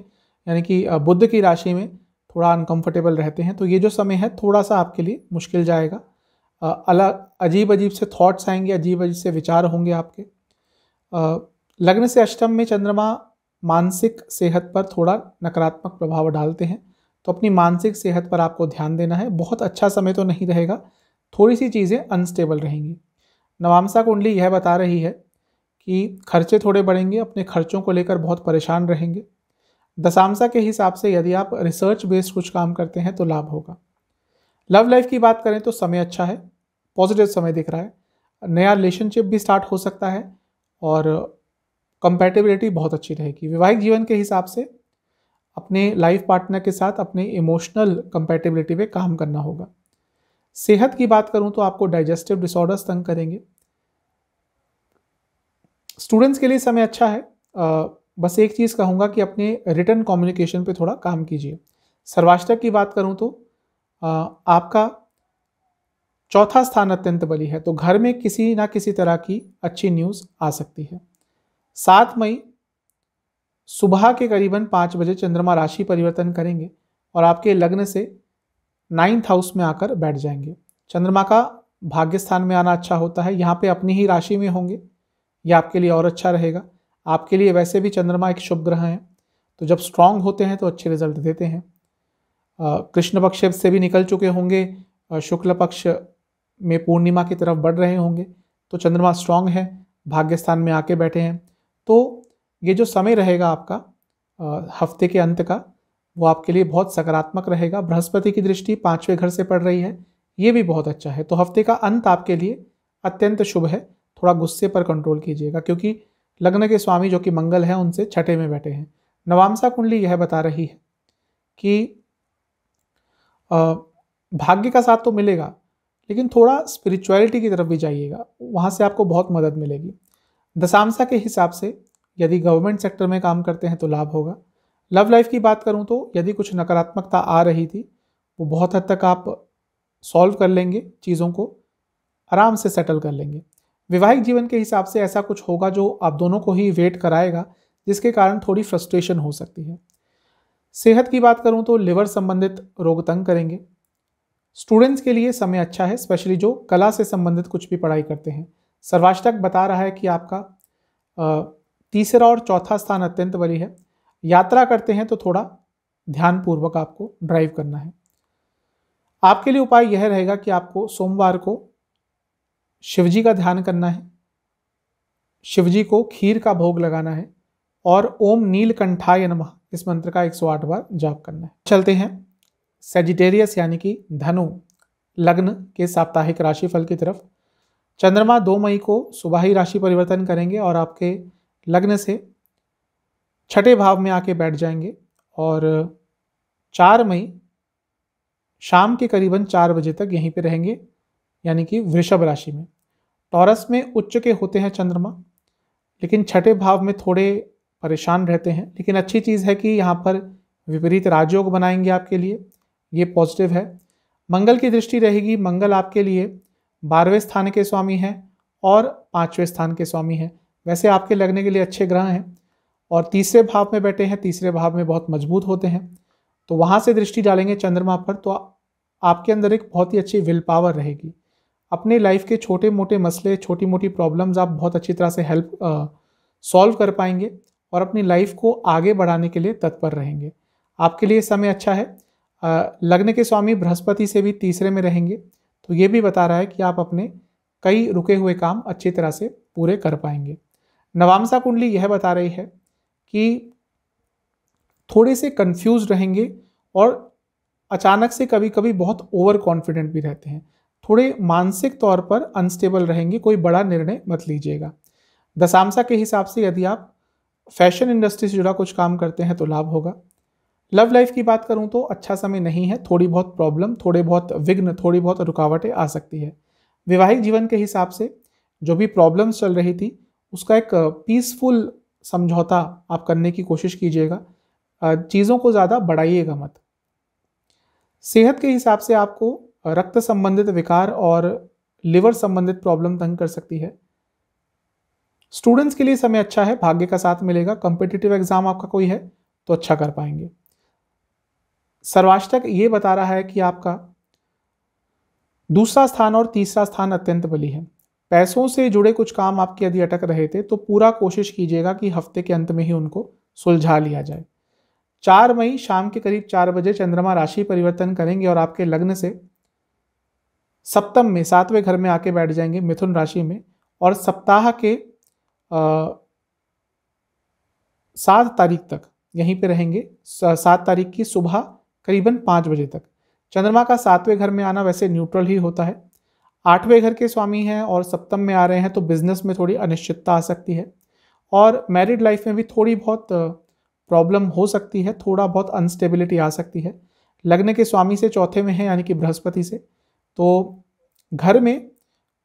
यानी कि बुद्ध की राशि में थोड़ा अनकंफर्टेबल रहते हैं तो ये जो समय है थोड़ा सा आपके लिए मुश्किल जाएगा अलग अजीब अजीब से थॉट्स आएंगे अजीब अजीब से विचार होंगे आपके लग्न से अष्टम में चंद्रमा मानसिक सेहत पर थोड़ा नकारात्मक प्रभाव डालते हैं तो अपनी मानसिक सेहत पर आपको ध्यान देना है बहुत अच्छा समय तो नहीं रहेगा थोड़ी सी चीज़ें अनस्टेबल रहेंगी नवामसा कुंडली यह बता रही है कि खर्चे थोड़े बढ़ेंगे अपने खर्चों को लेकर बहुत परेशान रहेंगे दशामसा के हिसाब से यदि आप रिसर्च बेस्ड कुछ काम करते हैं तो लाभ होगा लव लाइफ की बात करें तो समय अच्छा है पॉजिटिव समय दिख रहा है नया रिलेशनशिप भी स्टार्ट हो सकता है और कंपैटिबिलिटी बहुत अच्छी रहेगी वैवाहिक जीवन के हिसाब से अपने लाइफ पार्टनर के साथ अपने इमोशनल कंपैटिबिलिटी पे काम करना होगा सेहत की बात करूं तो आपको डाइजेस्टिव डिसऑर्डर्स तंग करेंगे स्टूडेंट्स के लिए समय अच्छा है बस एक चीज़ कहूँगा कि अपने रिटर्न कम्युनिकेशन पे थोड़ा काम कीजिए सर्वाष्टक की बात करूँ तो आ, आपका चौथा स्थान अत्यंत बली है तो घर में किसी ना किसी तरह की अच्छी न्यूज़ आ सकती है सात मई सुबह के करीबन पाँच बजे चंद्रमा राशि परिवर्तन करेंगे और आपके लग्न से नाइन्थ हाउस में आकर बैठ जाएंगे चंद्रमा का भाग्य स्थान में आना अच्छा होता है यहाँ पे अपनी ही राशि में होंगे यह आपके लिए और अच्छा रहेगा आपके लिए वैसे भी चंद्रमा एक शुभ ग्रह हैं तो जब स्ट्रांग होते हैं तो अच्छे रिजल्ट देते हैं कृष्ण पक्ष से भी निकल चुके होंगे शुक्ल पक्ष में पूर्णिमा की तरफ बढ़ रहे होंगे तो चंद्रमा स्ट्रांग है भाग्य स्थान में आके बैठे हैं तो ये जो समय रहेगा आपका आ, हफ्ते के अंत का वो आपके लिए बहुत सकारात्मक रहेगा बृहस्पति की दृष्टि पाँचवें घर से पड़ रही है ये भी बहुत अच्छा है तो हफ्ते का अंत आपके लिए अत्यंत शुभ है थोड़ा गुस्से पर कंट्रोल कीजिएगा क्योंकि लग्न के स्वामी जो कि मंगल हैं उनसे छठे में बैठे हैं नवामसा कुंडली यह बता रही है कि भाग्य का साथ तो मिलेगा लेकिन थोड़ा स्पिरिचुअलिटी की तरफ भी जाइएगा वहाँ से आपको बहुत मदद मिलेगी दशामसा के हिसाब से यदि गवर्नमेंट सेक्टर में काम करते हैं तो लाभ होगा लव लाइफ की बात करूँ तो यदि कुछ नकारात्मकता आ रही थी वो बहुत हद तक आप सॉल्व कर लेंगे चीज़ों को आराम से सेटल कर लेंगे वैवाहिक जीवन के हिसाब से ऐसा कुछ होगा जो आप दोनों को ही वेट कराएगा जिसके कारण थोड़ी फ्रस्ट्रेशन हो सकती है सेहत की बात करूं तो लिवर संबंधित रोग तंग करेंगे स्टूडेंट्स के लिए समय अच्छा है स्पेशली जो कला से संबंधित कुछ भी पढ़ाई करते हैं सर्वाष्टक बता रहा है कि आपका तीसरा और चौथा स्थान अत्यंत बली है यात्रा करते हैं तो थोड़ा ध्यानपूर्वक आपको ड्राइव करना है आपके लिए उपाय यह रहेगा कि आपको सोमवार को शिवजी का ध्यान करना है शिवजी को खीर का भोग लगाना है और ओम नीलकंठाय नमः इस मंत्र का 108 बार जाप करना है चलते हैं सेजिटेरियस यानी कि धनु लग्न के साप्ताहिक राशिफल की तरफ चंद्रमा दो मई को सुबह ही राशि परिवर्तन करेंगे और आपके लग्न से छठे भाव में आके बैठ जाएंगे और चार मई शाम के करीबन चार बजे तक यहीं पे रहेंगे यानी कि वृषभ राशि में टॉरस में उच्च के होते हैं चंद्रमा लेकिन छठे भाव में थोड़े परेशान रहते हैं लेकिन अच्छी चीज़ है कि यहाँ पर विपरीत राजयोग बनाएंगे आपके लिए ये पॉजिटिव है मंगल की दृष्टि रहेगी मंगल आपके लिए बारहवें स्थान के स्वामी हैं और पाँचवें स्थान के स्वामी हैं वैसे आपके लगने के लिए अच्छे ग्रह हैं और तीसरे भाव में बैठे हैं तीसरे भाव में बहुत मजबूत होते हैं तो वहाँ से दृष्टि डालेंगे चंद्रमा पर तो आपके अंदर एक बहुत ही अच्छी विल पावर रहेगी अपने लाइफ के छोटे मोटे मसले छोटी मोटी प्रॉब्लम्स आप बहुत अच्छी तरह से हेल्प सॉल्व कर पाएंगे और अपनी लाइफ को आगे बढ़ाने के लिए तत्पर रहेंगे आपके लिए समय अच्छा है लग्न के स्वामी बृहस्पति से भी तीसरे में रहेंगे तो ये भी बता रहा है कि आप अपने कई रुके हुए काम अच्छी तरह से पूरे कर पाएंगे नवामसा कुंडली यह बता रही है कि थोड़े से कंफ्यूज रहेंगे और अचानक से कभी कभी बहुत ओवर कॉन्फिडेंट भी रहते हैं थोड़े मानसिक तौर पर अनस्टेबल रहेंगे कोई बड़ा निर्णय मत लीजिएगा दशामसा के हिसाब से यदि आप फैशन इंडस्ट्री से जुड़ा कुछ काम करते हैं तो लाभ होगा लव लाइफ की बात करूं तो अच्छा समय नहीं है थोड़ी बहुत प्रॉब्लम थोड़े बहुत विघ्न थोड़ी बहुत रुकावटें आ सकती है वैवाहिक जीवन के हिसाब से जो भी प्रॉब्लम्स चल रही थी उसका एक पीसफुल समझौता आप करने की कोशिश कीजिएगा चीज़ों को ज़्यादा बढ़ाइएगा मत सेहत के हिसाब से आपको रक्त संबंधित विकार और लिवर संबंधित प्रॉब्लम तंग कर सकती है स्टूडेंट्स के लिए समय अच्छा है भाग्य का साथ मिलेगा कॉम्पिटिटिव एग्जाम आपका कोई है तो अच्छा कर पाएंगे सर्वाष्टक ये बता रहा है कि आपका दूसरा स्थान और तीसरा स्थान अत्यंत बली है पैसों से जुड़े कुछ काम आपके यदि अटक रहे थे तो पूरा कोशिश कीजिएगा कि हफ्ते के अंत में ही उनको सुलझा लिया जाए चार मई शाम के करीब चार बजे चंद्रमा राशि परिवर्तन करेंगे और आपके लग्न से सप्तम में सातवें घर में आके बैठ जाएंगे मिथुन राशि में और सप्ताह के सात तारीख तक यहीं पे रहेंगे सात तारीख की सुबह करीबन पाँच बजे तक चंद्रमा का सातवें घर में आना वैसे न्यूट्रल ही होता है आठवें घर के स्वामी हैं और सप्तम में आ रहे हैं तो बिजनेस में थोड़ी अनिश्चितता आ सकती है और मैरिड लाइफ में भी थोड़ी बहुत प्रॉब्लम हो सकती है थोड़ा बहुत अनस्टेबिलिटी आ सकती है लगने के स्वामी से चौथे में है यानी कि बृहस्पति से तो घर में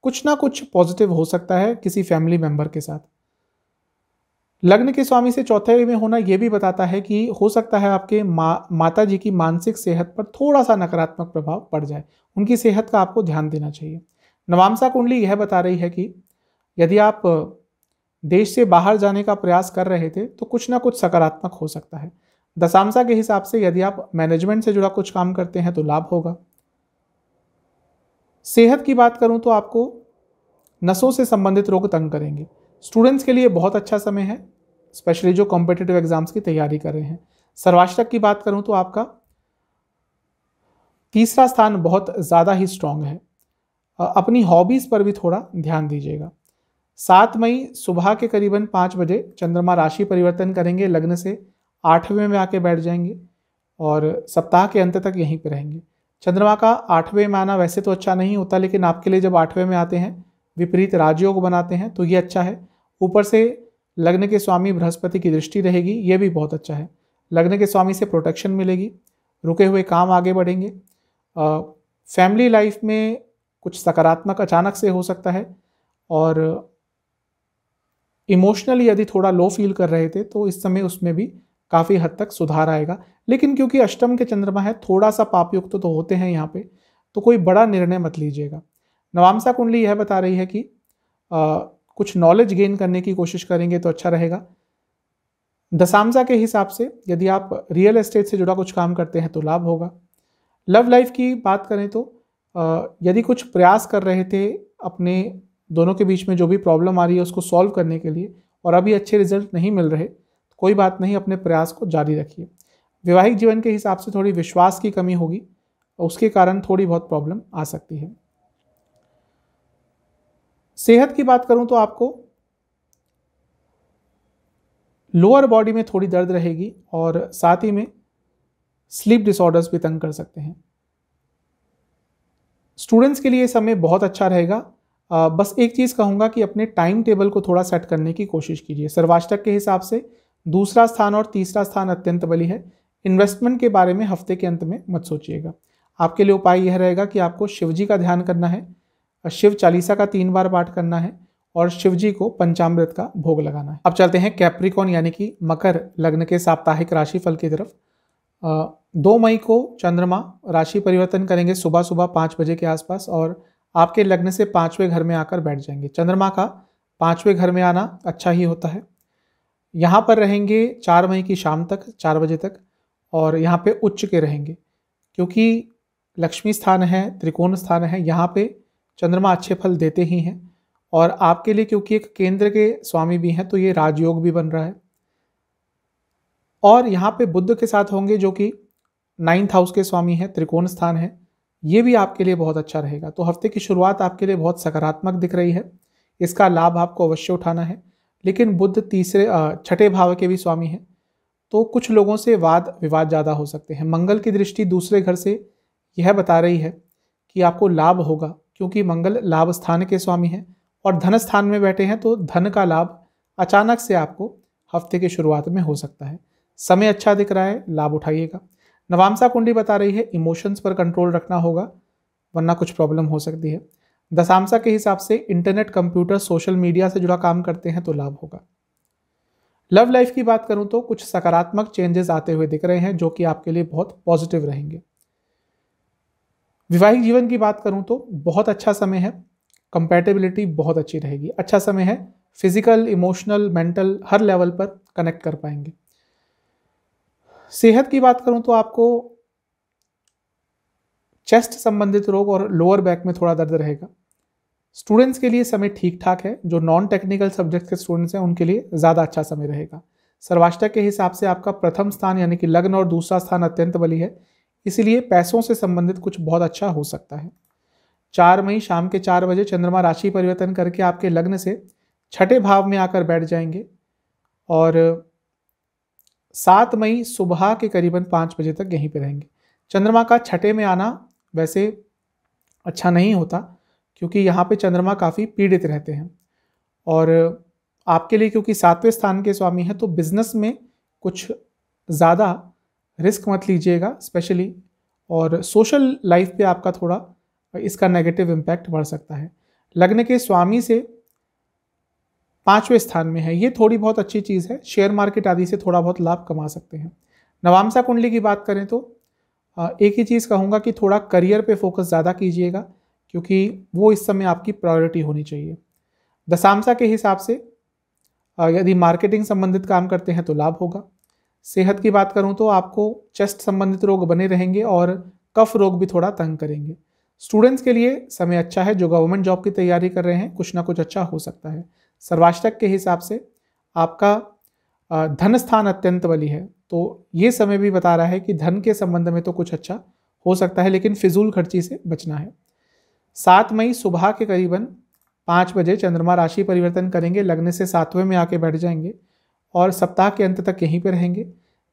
कुछ ना कुछ पॉजिटिव हो सकता है किसी फैमिली मेंबर के साथ लग्न के स्वामी से चौथे में होना यह भी बताता है कि हो सकता है आपके मा, माता जी की मानसिक सेहत पर थोड़ा सा नकारात्मक प्रभाव पड़ जाए उनकी सेहत का आपको ध्यान देना चाहिए नवामसा कुंडली यह बता रही है कि यदि आप देश से बाहर जाने का प्रयास कर रहे थे तो कुछ ना कुछ सकारात्मक हो सकता है दशामसा के हिसाब से यदि आप मैनेजमेंट से जुड़ा कुछ काम करते हैं तो लाभ होगा सेहत की बात करूं तो आपको नसों से संबंधित रोग तंग करेंगे स्टूडेंट्स के लिए बहुत अच्छा समय है स्पेशली जो कॉम्पिटेटिव एग्जाम्स की तैयारी कर रहे हैं सर्वाष्टक की बात करूं तो आपका तीसरा स्थान बहुत ज़्यादा ही स्ट्रांग है अपनी हॉबीज़ पर भी थोड़ा ध्यान दीजिएगा सात मई सुबह के करीबन पाँच बजे चंद्रमा राशि परिवर्तन करेंगे लग्न से आठवें में आके बैठ जाएंगे और सप्ताह के अंत तक यहीं पर रहेंगे चंद्रमा का आठवें में आना वैसे तो अच्छा नहीं होता लेकिन आपके लिए जब आठवें में आते हैं विपरीत राजयोग बनाते हैं तो ये अच्छा है ऊपर से लग्न के स्वामी बृहस्पति की दृष्टि रहेगी ये भी बहुत अच्छा है लग्न के स्वामी से प्रोटेक्शन मिलेगी रुके हुए काम आगे बढ़ेंगे फैमिली लाइफ में कुछ सकारात्मक अचानक से हो सकता है और इमोशनली यदि थोड़ा लो फील कर रहे थे तो इस समय उसमें भी काफ़ी हद तक सुधार आएगा लेकिन क्योंकि अष्टम के चंद्रमा है थोड़ा सा पापयुक्त तो, होते हैं यहाँ पे तो कोई बड़ा निर्णय मत लीजिएगा नवामसा कुंडली यह बता रही है कि आ, कुछ नॉलेज गेन करने की कोशिश करेंगे तो अच्छा रहेगा दसामसा के हिसाब से यदि आप रियल एस्टेट से जुड़ा कुछ काम करते हैं तो लाभ होगा लव लाइफ की बात करें तो आ, यदि कुछ प्रयास कर रहे थे अपने दोनों के बीच में जो भी प्रॉब्लम आ रही है उसको सॉल्व करने के लिए और अभी अच्छे रिजल्ट नहीं मिल रहे कोई बात नहीं अपने प्रयास को जारी रखिए वैवाहिक जीवन के हिसाब से थोड़ी विश्वास की कमी होगी उसके कारण थोड़ी बहुत प्रॉब्लम आ सकती है सेहत की बात करूं तो आपको लोअर बॉडी में थोड़ी दर्द रहेगी और साथ ही में स्लीप डिसऑर्डर्स भी तंग कर सकते हैं स्टूडेंट्स के लिए समय बहुत अच्छा रहेगा बस एक चीज़ कहूँगा कि अपने टाइम टेबल को थोड़ा सेट करने की कोशिश कीजिए सर्वाष्टक के हिसाब से दूसरा स्थान और तीसरा स्थान अत्यंत बली है इन्वेस्टमेंट के बारे में हफ्ते के अंत में मत सोचिएगा आपके लिए उपाय यह रहेगा कि आपको शिव जी का ध्यान करना है शिव चालीसा का तीन बार पाठ करना है और शिवजी को पंचामृत का भोग लगाना है अब चलते हैं कैप्रिकॉन यानी कि मकर लग्न के साप्ताहिक राशि फल की तरफ दो मई को चंद्रमा राशि परिवर्तन करेंगे सुबह सुबह पाँच बजे के आसपास और आपके लग्न से पाँचवें घर में आकर बैठ जाएंगे चंद्रमा का पाँचवें घर में आना अच्छा ही होता है यहाँ पर रहेंगे चार मई की शाम तक चार बजे तक और यहाँ पे उच्च के रहेंगे क्योंकि लक्ष्मी स्थान है त्रिकोण स्थान है यहाँ पे चंद्रमा अच्छे फल देते ही हैं और आपके लिए क्योंकि एक केंद्र के स्वामी भी हैं तो ये राजयोग भी बन रहा है और यहाँ पे बुद्ध के साथ होंगे जो कि नाइन्थ हाउस के स्वामी हैं त्रिकोण स्थान है ये भी आपके लिए बहुत अच्छा रहेगा तो हफ्ते की शुरुआत आपके लिए बहुत सकारात्मक दिख रही है इसका लाभ आपको अवश्य उठाना है लेकिन बुद्ध तीसरे छठे भाव के भी स्वामी हैं तो कुछ लोगों से वाद विवाद ज़्यादा हो सकते हैं मंगल की दृष्टि दूसरे घर से यह बता रही है कि आपको लाभ होगा क्योंकि मंगल लाभ स्थान के स्वामी हैं और धन स्थान में बैठे हैं तो धन का लाभ अचानक से आपको हफ्ते की शुरुआत में हो सकता है समय अच्छा दिख रहा है लाभ उठाइएगा नवामसा कुंडी बता रही है इमोशंस पर कंट्रोल रखना होगा वरना कुछ प्रॉब्लम हो सकती है दशामशा के हिसाब से इंटरनेट कंप्यूटर सोशल मीडिया से जुड़ा काम करते हैं तो लाभ होगा लव लाइफ की बात करूं तो कुछ सकारात्मक चेंजेस आते हुए दिख रहे हैं जो कि आपके लिए बहुत पॉजिटिव रहेंगे विवाहिक जीवन की बात करूं तो बहुत अच्छा समय है कंपेटेबिलिटी बहुत अच्छी रहेगी अच्छा समय है फिजिकल इमोशनल मेंटल हर लेवल पर कनेक्ट कर पाएंगे सेहत की बात करूं तो आपको चेस्ट संबंधित रोग और लोअर बैक में थोड़ा दर्द रहेगा स्टूडेंट्स के लिए समय ठीक ठाक है जो नॉन टेक्निकल सब्जेक्ट के स्टूडेंट्स हैं उनके लिए ज़्यादा अच्छा समय रहेगा सर्वाष्टक के हिसाब से आपका प्रथम स्थान यानी कि लग्न और दूसरा स्थान अत्यंत बली है इसीलिए पैसों से संबंधित कुछ बहुत अच्छा हो सकता है चार मई शाम के चार बजे चंद्रमा राशि परिवर्तन करके आपके लग्न से छठे भाव में आकर बैठ जाएंगे और सात मई सुबह के करीबन पाँच बजे तक यहीं पर रहेंगे चंद्रमा का छठे में आना वैसे अच्छा नहीं होता क्योंकि यहाँ पे चंद्रमा काफ़ी पीड़ित रहते हैं और आपके लिए क्योंकि सातवें स्थान के स्वामी हैं तो बिज़नेस में कुछ ज़्यादा रिस्क मत लीजिएगा स्पेशली और सोशल लाइफ पे आपका थोड़ा इसका नेगेटिव इम्पैक्ट बढ़ सकता है लग्न के स्वामी से पाँचवें स्थान में है ये थोड़ी बहुत अच्छी चीज़ है शेयर मार्केट आदि से थोड़ा बहुत लाभ कमा सकते हैं नवामसा कुंडली की बात करें तो एक ही चीज़ कहूँगा कि थोड़ा करियर पे फोकस ज़्यादा कीजिएगा क्योंकि वो इस समय आपकी प्रायोरिटी होनी चाहिए दशामसा के हिसाब से यदि मार्केटिंग संबंधित काम करते हैं तो लाभ होगा सेहत की बात करूं तो आपको चेस्ट संबंधित रोग बने रहेंगे और कफ रोग भी थोड़ा तंग करेंगे स्टूडेंट्स के लिए समय अच्छा है जो गवर्नमेंट जॉब की तैयारी कर रहे हैं कुछ ना कुछ अच्छा हो सकता है सर्वाष्टक के हिसाब से आपका धन स्थान अत्यंत वाली है तो ये समय भी बता रहा है कि धन के संबंध में तो कुछ अच्छा हो सकता है लेकिन फिजूल खर्ची से बचना है सात मई सुबह के करीबन पाँच बजे चंद्रमा राशि परिवर्तन करेंगे लग्न से सातवें में आके बैठ जाएंगे और सप्ताह के अंत तक यहीं पर रहेंगे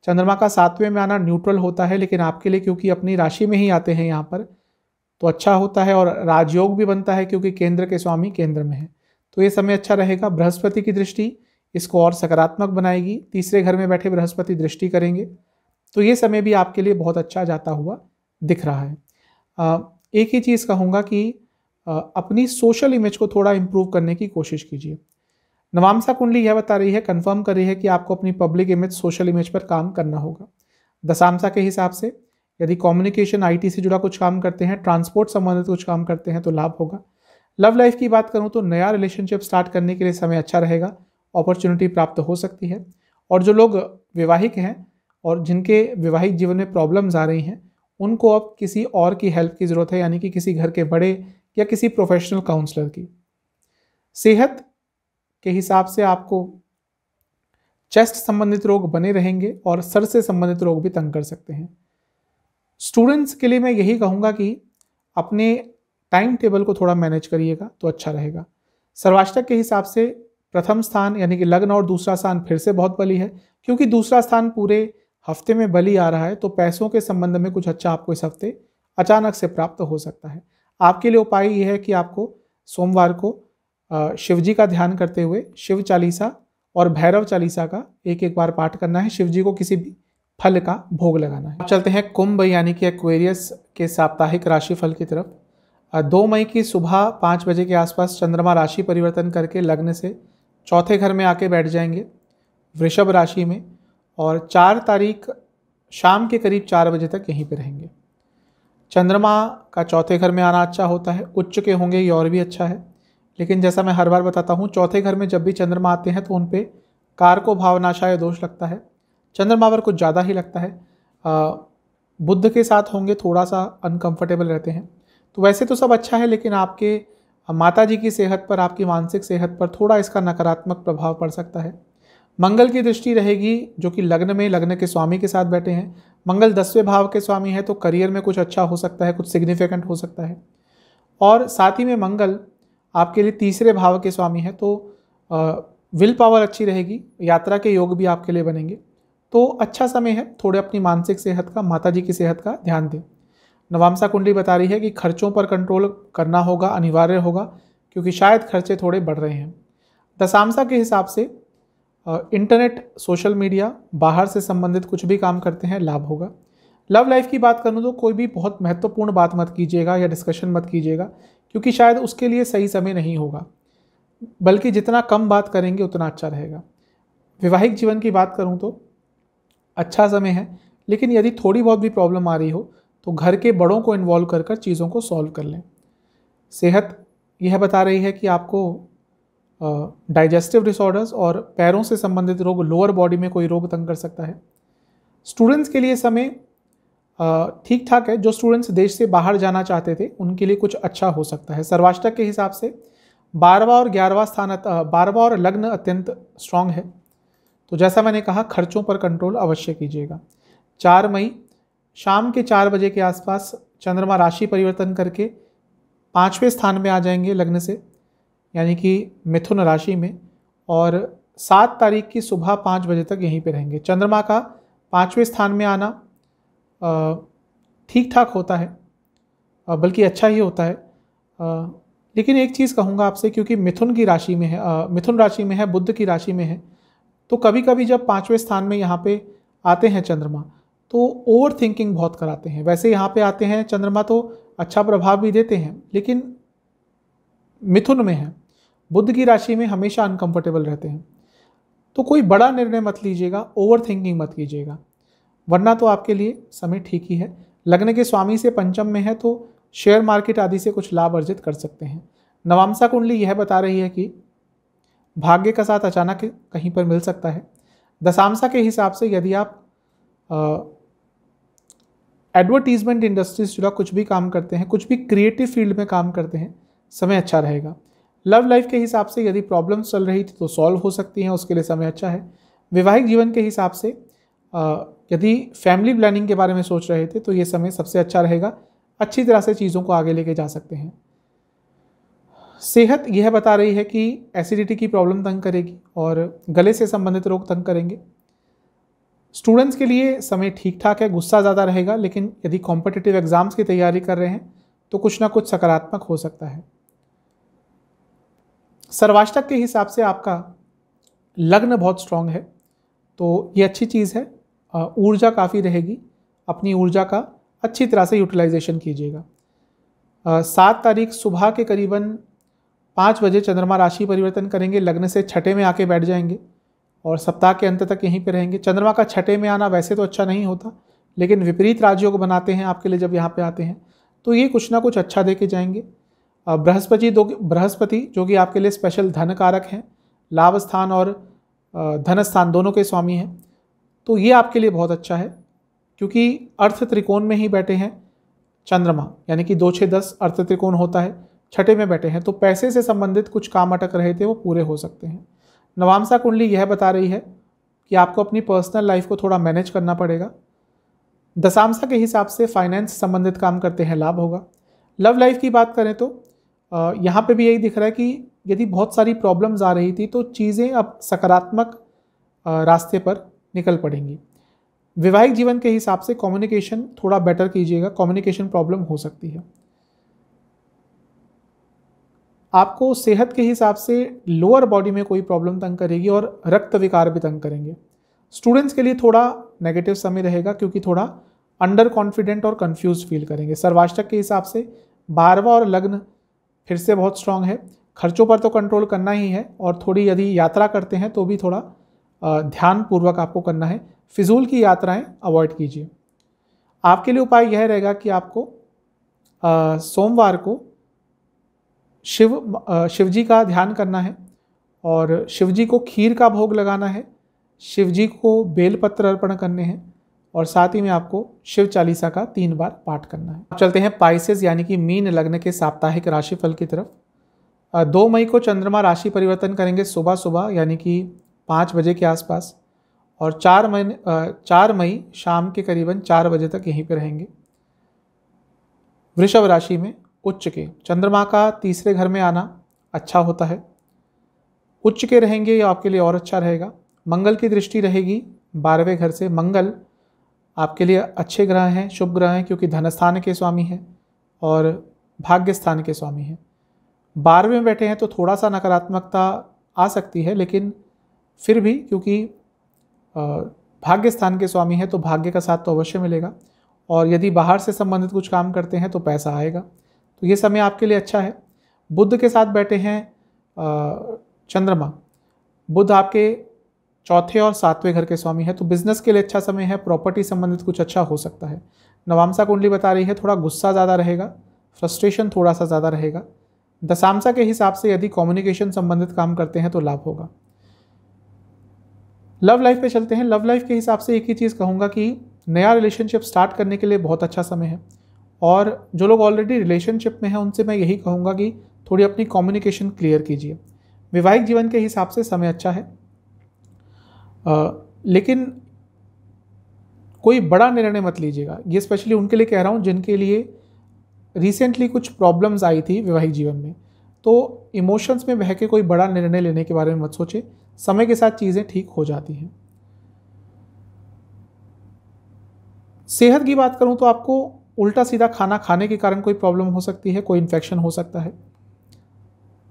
चंद्रमा का सातवें में आना न्यूट्रल होता है लेकिन आपके लिए क्योंकि अपनी राशि में ही आते हैं यहाँ पर तो अच्छा होता है और राजयोग भी बनता है क्योंकि केंद्र के स्वामी केंद्र में है तो ये समय अच्छा रहेगा बृहस्पति की दृष्टि इसको और सकारात्मक बनाएगी तीसरे घर में बैठे बृहस्पति दृष्टि करेंगे तो ये समय भी आपके लिए बहुत अच्छा जाता हुआ दिख रहा है एक ही चीज़ कहूँगा कि अपनी सोशल इमेज को थोड़ा इम्प्रूव करने की कोशिश कीजिए नवामसा कुंडली यह बता रही है कंफर्म कर रही है कि आपको अपनी पब्लिक इमेज सोशल इमेज पर काम करना होगा दशामसा के हिसाब से यदि कम्युनिकेशन आईटी से जुड़ा कुछ काम करते हैं ट्रांसपोर्ट संबंधित कुछ काम करते हैं तो लाभ होगा लव लाइफ की बात करूँ तो नया रिलेशनशिप स्टार्ट करने के लिए समय अच्छा रहेगा अपॉर्चुनिटी प्राप्त हो सकती है और जो लोग वैवाहिक हैं और जिनके वैवाहिक जीवन में प्रॉब्लम्स आ रही हैं उनको अब किसी और की हेल्प की ज़रूरत है यानी कि किसी घर के बड़े या किसी प्रोफेशनल काउंसलर की सेहत के हिसाब से आपको चेस्ट संबंधित रोग बने रहेंगे और सर से संबंधित रोग भी तंग कर सकते हैं स्टूडेंट्स के लिए मैं यही कहूँगा कि अपने टाइम टेबल को थोड़ा मैनेज करिएगा तो अच्छा रहेगा सर्वाष्टक के हिसाब से प्रथम स्थान यानी कि लग्न और दूसरा स्थान फिर से बहुत बली है क्योंकि दूसरा स्थान पूरे हफ्ते में बलि आ रहा है तो पैसों के संबंध में कुछ अच्छा आपको इस हफ्ते अचानक से प्राप्त हो सकता है आपके लिए उपाय ये है कि आपको सोमवार को शिव जी का ध्यान करते हुए शिव चालीसा और भैरव चालीसा का एक एक बार पाठ करना है शिव जी को किसी भी फल का भोग लगाना है अब चलते हैं कुंभ यानी कि एक्वेरियस के साप्ताहिक राशि फल की तरफ दो मई की सुबह पाँच बजे के आसपास चंद्रमा राशि परिवर्तन करके लग्न से चौथे घर में आके बैठ जाएंगे वृषभ राशि में और चार तारीख शाम के करीब चार बजे तक यहीं पर रहेंगे चंद्रमा का चौथे घर में आना अच्छा होता है उच्च के होंगे ये और भी अच्छा है लेकिन जैसा मैं हर बार बताता हूँ चौथे घर में जब भी चंद्रमा आते हैं तो उन पर कार को भावनाशा या दोष लगता है चंद्रमा पर कुछ ज़्यादा ही लगता है आ, बुद्ध के साथ होंगे थोड़ा सा अनकंफर्टेबल रहते हैं तो वैसे तो सब अच्छा है लेकिन आपके माता जी की सेहत पर आपकी मानसिक सेहत पर थोड़ा इसका नकारात्मक प्रभाव पड़ सकता है मंगल की दृष्टि रहेगी जो कि लग्न में लग्न के स्वामी के साथ बैठे हैं मंगल दसवें भाव के स्वामी है तो करियर में कुछ अच्छा हो सकता है कुछ सिग्निफिकेंट हो सकता है और साथ ही में मंगल आपके लिए तीसरे भाव के स्वामी है तो विल पावर अच्छी रहेगी यात्रा के योग भी आपके लिए बनेंगे तो अच्छा समय है थोड़े अपनी मानसिक सेहत का माता की सेहत का ध्यान दें नवामसा कुंडली बता रही है कि खर्चों पर कंट्रोल करना होगा अनिवार्य होगा क्योंकि शायद खर्चे थोड़े बढ़ रहे हैं दशामसा के हिसाब से इंटरनेट सोशल मीडिया बाहर से संबंधित कुछ भी काम करते हैं लाभ होगा लव लाइफ की बात करूँ तो कोई भी बहुत महत्वपूर्ण बात मत कीजिएगा या डिस्कशन मत कीजिएगा क्योंकि शायद उसके लिए सही समय नहीं होगा बल्कि जितना कम बात करेंगे उतना अच्छा रहेगा वैवाहिक जीवन की बात करूँ तो अच्छा समय है लेकिन यदि थोड़ी बहुत भी प्रॉब्लम आ रही हो तो घर के बड़ों को इन्वॉल्व कर कर चीज़ों को सॉल्व कर लें सेहत यह बता रही है कि आपको डाइजेस्टिव डिसऑर्डर्स और पैरों से संबंधित रोग लोअर बॉडी में कोई रोग तंग कर सकता है स्टूडेंट्स के लिए समय ठीक ठाक है जो स्टूडेंट्स देश से बाहर जाना चाहते थे उनके लिए कुछ अच्छा हो सकता है सर्वाष्टक के हिसाब से बारवा और ग्यारहवा स्थान बारवा और लग्न अत्यंत स्ट्रांग है तो जैसा मैंने कहा खर्चों पर कंट्रोल अवश्य कीजिएगा चार मई शाम के चार बजे के आसपास चंद्रमा राशि परिवर्तन करके पाँचवें स्थान में आ जाएंगे लग्न से यानी कि मिथुन राशि में और सात तारीख की सुबह पाँच बजे तक यहीं पे रहेंगे चंद्रमा का पाँचवें स्थान में आना ठीक ठाक होता है बल्कि अच्छा ही होता है लेकिन एक चीज़ कहूँगा आपसे क्योंकि मिथुन की राशि में है मिथुन राशि में है बुद्ध की राशि में है तो कभी कभी जब पाँचवें स्थान में यहाँ पे आते हैं चंद्रमा तो ओवर थिंकिंग बहुत कराते हैं वैसे यहाँ पे आते हैं चंद्रमा तो अच्छा प्रभाव भी देते हैं लेकिन मिथुन में है बुद्ध की राशि में हमेशा अनकंफर्टेबल रहते हैं तो कोई बड़ा निर्णय मत लीजिएगा ओवर थिंकिंग मत कीजिएगा वरना तो आपके लिए समय ठीक ही है लगने के स्वामी से पंचम में है तो शेयर मार्केट आदि से कुछ लाभ अर्जित कर सकते हैं नवामसा कुंडली यह बता रही है कि भाग्य का साथ अचानक कहीं पर मिल सकता है दशामसा के हिसाब से यदि आप एडवर्टीजमेंट इंडस्ट्री से जुड़ा कुछ भी काम करते हैं कुछ भी क्रिएटिव फील्ड में काम करते हैं समय अच्छा रहेगा लव लाइफ के हिसाब से यदि प्रॉब्लम्स चल रही थी तो सॉल्व हो सकती हैं उसके लिए समय अच्छा है वैवाहिक जीवन के हिसाब से यदि फैमिली प्लानिंग के बारे में सोच रहे थे तो ये समय सबसे अच्छा रहेगा अच्छी तरह से चीज़ों को आगे लेके जा सकते हैं सेहत यह बता रही है कि एसिडिटी की प्रॉब्लम तंग करेगी और गले से संबंधित रोग तंग करेंगे स्टूडेंट्स के लिए समय ठीक ठाक है गुस्सा ज़्यादा रहेगा लेकिन यदि कॉम्पिटिटिव एग्ज़ाम्स की तैयारी कर रहे हैं तो कुछ ना कुछ सकारात्मक हो सकता है सर्वाष्टक के हिसाब से आपका लग्न बहुत स्ट्रांग है तो ये अच्छी चीज़ है ऊर्जा काफ़ी रहेगी अपनी ऊर्जा का अच्छी तरह से यूटिलाइजेशन कीजिएगा सात तारीख सुबह के करीबन पाँच बजे चंद्रमा राशि परिवर्तन करेंगे लग्न से छठे में आके बैठ जाएंगे और सप्ताह के अंत तक यहीं पर रहेंगे चंद्रमा का छठे में आना वैसे तो अच्छा नहीं होता लेकिन विपरीत राजयोग बनाते हैं आपके लिए जब यहाँ पे आते हैं तो ये कुछ ना कुछ अच्छा दे के जाएंगे बृहस्पति दो बृहस्पति जो कि आपके लिए स्पेशल धन कारक हैं लाभ स्थान और धन स्थान दोनों के स्वामी हैं तो ये आपके लिए बहुत अच्छा है क्योंकि अर्थ त्रिकोण में ही बैठे हैं चंद्रमा यानी कि दो छः दस अर्थ त्रिकोण होता है छठे में बैठे हैं तो पैसे से संबंधित कुछ काम अटक रहे थे वो पूरे हो सकते हैं नवामसा कुंडली यह बता रही है कि आपको अपनी पर्सनल लाइफ को थोड़ा मैनेज करना पड़ेगा दशामसा के हिसाब से फाइनेंस संबंधित काम करते हैं लाभ होगा लव लाइफ की बात करें तो यहाँ पे भी यही दिख रहा है कि यदि बहुत सारी प्रॉब्लम्स आ रही थी तो चीज़ें अब सकारात्मक रास्ते पर निकल पड़ेंगी वैवाहिक जीवन के हिसाब से कम्युनिकेशन थोड़ा बेटर कीजिएगा कम्युनिकेशन प्रॉब्लम हो सकती है आपको सेहत के हिसाब से लोअर बॉडी में कोई प्रॉब्लम तंग करेगी और रक्त विकार भी तंग करेंगे स्टूडेंट्स के लिए थोड़ा नेगेटिव समय रहेगा क्योंकि थोड़ा अंडर कॉन्फिडेंट और कंफ्यूज फील करेंगे सर्वाष्टक के हिसाब से बारवा और लग्न फिर से बहुत स्ट्रांग है खर्चों पर तो कंट्रोल करना ही है और थोड़ी यदि यात्रा करते हैं तो भी थोड़ा ध्यानपूर्वक आपको करना है फिजूल की यात्राएं अवॉइड कीजिए आपके लिए उपाय यह रहेगा कि आपको सोमवार को शिव शिव जी का ध्यान करना है और शिव जी को खीर का भोग लगाना है शिव जी को बेलपत्र अर्पण करने हैं और साथ ही में आपको शिव चालीसा का तीन बार पाठ करना है अब चलते हैं पाइसेस यानी कि मीन लग्न के साप्ताहिक राशिफल की तरफ दो मई को चंद्रमा राशि परिवर्तन करेंगे सुबह सुबह यानी कि पाँच बजे के आसपास और चार मई चार मई शाम के करीबन चार बजे तक यहीं पर रहेंगे वृषभ राशि में उच्च के चंद्रमा का तीसरे घर में आना अच्छा होता है उच्च के रहेंगे ये आपके लिए और अच्छा रहेगा मंगल की दृष्टि रहेगी बारहवें घर से मंगल आपके लिए अच्छे ग्रह हैं शुभ ग्रह हैं क्योंकि धन स्थान के स्वामी हैं और भाग्य स्थान के स्वामी हैं बारहवें बैठे हैं तो थोड़ा सा नकारात्मकता आ सकती है लेकिन फिर भी क्योंकि भाग्य स्थान के स्वामी हैं तो भाग्य का साथ तो अवश्य मिलेगा और यदि बाहर से संबंधित कुछ काम करते हैं तो पैसा आएगा तो ये समय आपके लिए अच्छा है बुद्ध के साथ बैठे हैं चंद्रमा बुद्ध आपके चौथे और सातवें घर के स्वामी है तो बिजनेस के लिए अच्छा समय है प्रॉपर्टी संबंधित कुछ अच्छा हो सकता है नवामसा कुंडली बता रही है थोड़ा गुस्सा ज़्यादा रहेगा फ्रस्ट्रेशन थोड़ा सा ज़्यादा रहेगा दशामसा के हिसाब से यदि कम्युनिकेशन संबंधित काम करते हैं तो लाभ होगा लव लाइफ पे चलते हैं लव लाइफ के हिसाब से एक ही चीज़ कहूँगा कि नया रिलेशनशिप स्टार्ट करने के लिए बहुत अच्छा समय है और जो लोग ऑलरेडी रिलेशनशिप में हैं उनसे मैं यही कहूँगा कि थोड़ी अपनी कम्युनिकेशन क्लियर कीजिए वैवाहिक जीवन के हिसाब से समय अच्छा है लेकिन कोई बड़ा निर्णय मत लीजिएगा ये स्पेशली उनके लिए कह रहा हूँ जिनके लिए रिसेंटली कुछ प्रॉब्लम्स आई थी वैवाहिक जीवन में तो इमोशंस में बह के कोई बड़ा निर्णय लेने के बारे में मत सोचे समय के साथ चीज़ें ठीक हो जाती हैं सेहत की बात करूँ तो आपको उल्टा सीधा खाना खाने के कारण कोई प्रॉब्लम हो सकती है कोई इन्फेक्शन हो सकता है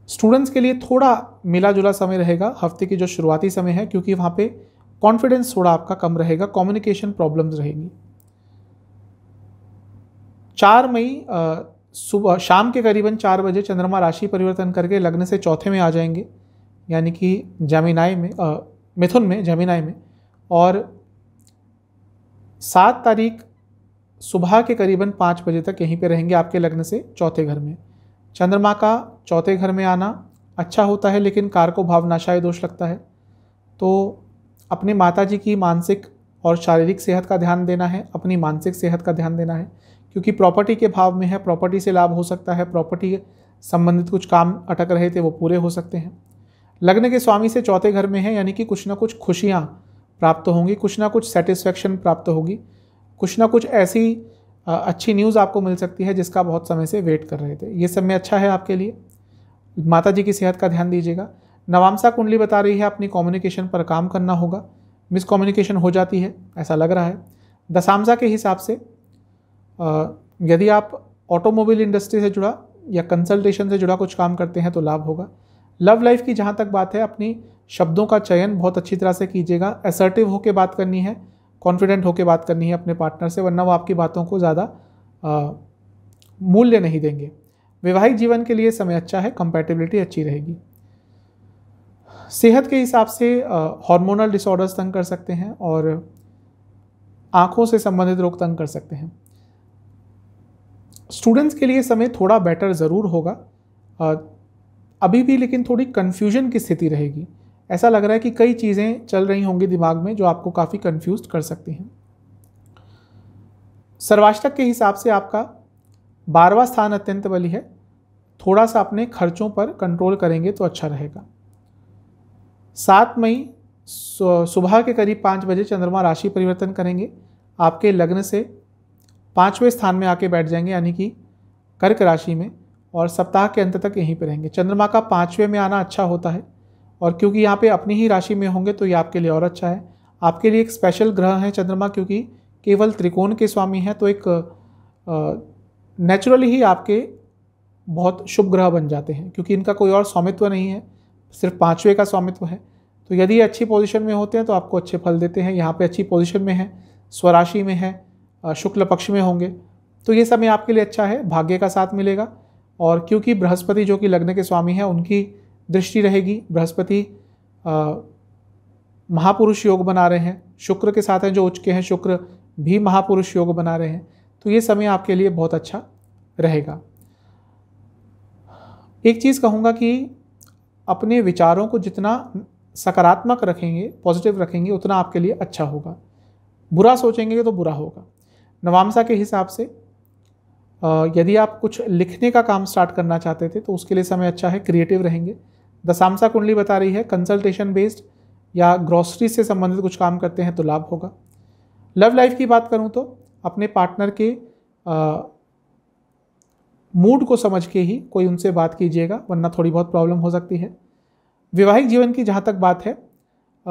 स्टूडेंट्स के लिए थोड़ा मिला जुला समय रहेगा हफ्ते की जो शुरुआती समय है क्योंकि वहाँ पे कॉन्फिडेंस थोड़ा आपका कम रहेगा कम्युनिकेशन प्रॉब्लम्स रहेगी चार मई सुबह शाम के करीबन चार बजे चंद्रमा राशि परिवर्तन करके लग्न से चौथे में आ जाएंगे यानी कि जमीनाई में मिथुन में जमीनाई में और सात तारीख सुबह के करीबन पाँच बजे तक यहीं पे रहेंगे आपके लग्न से चौथे घर में चंद्रमा का चौथे घर में आना अच्छा होता है लेकिन कार को भावनाशाय दोष लगता है तो अपने माता जी की मानसिक और शारीरिक सेहत का ध्यान देना है अपनी मानसिक सेहत का ध्यान देना है क्योंकि प्रॉपर्टी के भाव में है प्रॉपर्टी से लाभ हो सकता है प्रॉपर्टी संबंधित कुछ काम अटक रहे थे वो पूरे हो सकते हैं लग्न के स्वामी से चौथे घर में है यानी कि कुछ ना कुछ खुशियाँ प्राप्त होंगी कुछ ना कुछ सेटिस्फैक्शन प्राप्त होगी कुछ ना कुछ ऐसी अच्छी न्यूज़ आपको मिल सकती है जिसका बहुत समय से वेट कर रहे थे ये सब में अच्छा है आपके लिए माता जी की सेहत का ध्यान दीजिएगा नवामसा कुंडली बता रही है अपनी कम्युनिकेशन पर काम करना होगा मिसकम्युनिकेशन हो जाती है ऐसा लग रहा है दशामसा के हिसाब से यदि आप ऑटोमोबाइल इंडस्ट्री से जुड़ा या कंसल्टेशन से जुड़ा कुछ काम करते हैं तो लाभ होगा लव लाइफ की जहाँ तक बात है अपनी शब्दों का चयन बहुत अच्छी तरह से कीजिएगा असर्टिव होकर बात करनी है कॉन्फिडेंट होकर बात करनी है अपने पार्टनर से वरना वो आपकी बातों को ज़्यादा मूल्य नहीं देंगे वैवाहिक जीवन के लिए समय अच्छा है कंपैटिबिलिटी अच्छी रहेगी सेहत के हिसाब से हार्मोनल डिसऑर्डर्स तंग कर सकते हैं और आँखों से संबंधित रोग तंग कर सकते हैं स्टूडेंट्स के लिए समय थोड़ा बेटर ज़रूर होगा अभी भी लेकिन थोड़ी कन्फ्यूजन की स्थिति रहेगी ऐसा लग रहा है कि कई चीज़ें चल रही होंगी दिमाग में जो आपको काफ़ी कन्फ्यूज कर सकती हैं सर्वाष्टक के हिसाब से आपका बारवा स्थान अत्यंत बली है थोड़ा सा अपने खर्चों पर कंट्रोल करेंगे तो अच्छा रहेगा सात मई सुबह के करीब पाँच बजे चंद्रमा राशि परिवर्तन करेंगे आपके लग्न से पाँचवें स्थान में आके बैठ जाएंगे यानी कि कर्क राशि में और सप्ताह के अंत तक यहीं पर रहेंगे चंद्रमा का पाँचवें में आना अच्छा होता है और क्योंकि यहाँ पे अपनी ही राशि में होंगे तो ये आपके लिए और अच्छा है आपके लिए एक स्पेशल ग्रह है चंद्रमा क्योंकि केवल त्रिकोण के स्वामी हैं तो एक नेचुरली ही आपके बहुत शुभ ग्रह बन जाते हैं क्योंकि इनका कोई और स्वामित्व नहीं है सिर्फ पाँचवें का स्वामित्व है तो यदि अच्छी पोजिशन में होते हैं तो आपको अच्छे फल देते हैं यहाँ पर अच्छी पोजिशन में है स्वराशि में है शुक्ल पक्ष में होंगे तो ये समय आपके लिए अच्छा है भाग्य का साथ मिलेगा और क्योंकि बृहस्पति जो कि लग्न के स्वामी हैं उनकी दृष्टि रहेगी बृहस्पति महापुरुष योग बना रहे हैं शुक्र के साथ हैं जो उच्च के हैं शुक्र भी महापुरुष योग बना रहे हैं तो ये समय आपके लिए बहुत अच्छा रहेगा एक चीज़ कहूँगा कि अपने विचारों को जितना सकारात्मक रखेंगे पॉजिटिव रखेंगे उतना आपके लिए अच्छा होगा बुरा सोचेंगे तो बुरा होगा नवामसा के हिसाब से यदि आप कुछ लिखने का काम स्टार्ट करना चाहते थे तो उसके लिए समय अच्छा है क्रिएटिव रहेंगे द सामसा कुंडली बता रही है कंसल्टेशन बेस्ड या ग्रॉसरी से संबंधित कुछ काम करते हैं तो लाभ होगा लव लाइफ की बात करूँ तो अपने पार्टनर के मूड को समझ के ही कोई उनसे बात कीजिएगा वरना थोड़ी बहुत प्रॉब्लम हो सकती है वैवाहिक जीवन की जहाँ तक बात है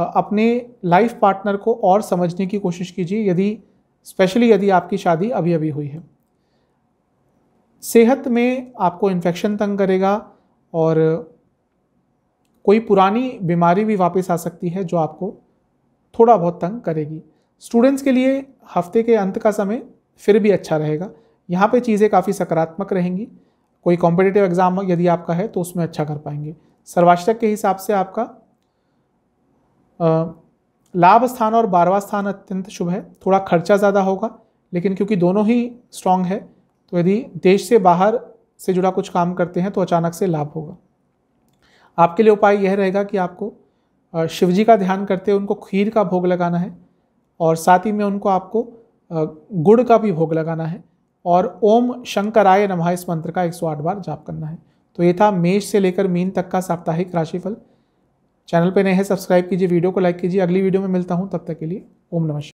अपने लाइफ पार्टनर को और समझने की कोशिश कीजिए यदि स्पेशली यदि आपकी शादी अभी अभी हुई है सेहत में आपको इन्फेक्शन तंग करेगा और कोई पुरानी बीमारी भी वापस आ सकती है जो आपको थोड़ा बहुत तंग करेगी स्टूडेंट्स के लिए हफ्ते के अंत का समय फिर भी अच्छा रहेगा यहाँ पे चीज़ें काफ़ी सकारात्मक रहेंगी कोई कॉम्पिटेटिव एग्ज़ाम यदि आपका है तो उसमें अच्छा कर पाएंगे सर्वाष्टक के हिसाब से आपका लाभ स्थान और बारवा स्थान अत्यंत शुभ है थोड़ा खर्चा ज़्यादा होगा लेकिन क्योंकि दोनों ही स्ट्रांग है तो यदि देश से बाहर से जुड़ा कुछ काम करते हैं तो अचानक से लाभ होगा आपके लिए उपाय यह रहेगा कि आपको शिव जी का ध्यान करते हुए उनको खीर का भोग लगाना है और साथ ही में उनको आपको गुड़ का भी भोग लगाना है और ओम शंकराय नमः इस मंत्र का आठ बार जाप करना है तो ये था मेष से लेकर मीन तक का साप्ताहिक राशिफल चैनल पर नए हैं सब्सक्राइब कीजिए वीडियो को लाइक कीजिए अगली वीडियो में मिलता हूँ तब तक के लिए ओम नमस्कार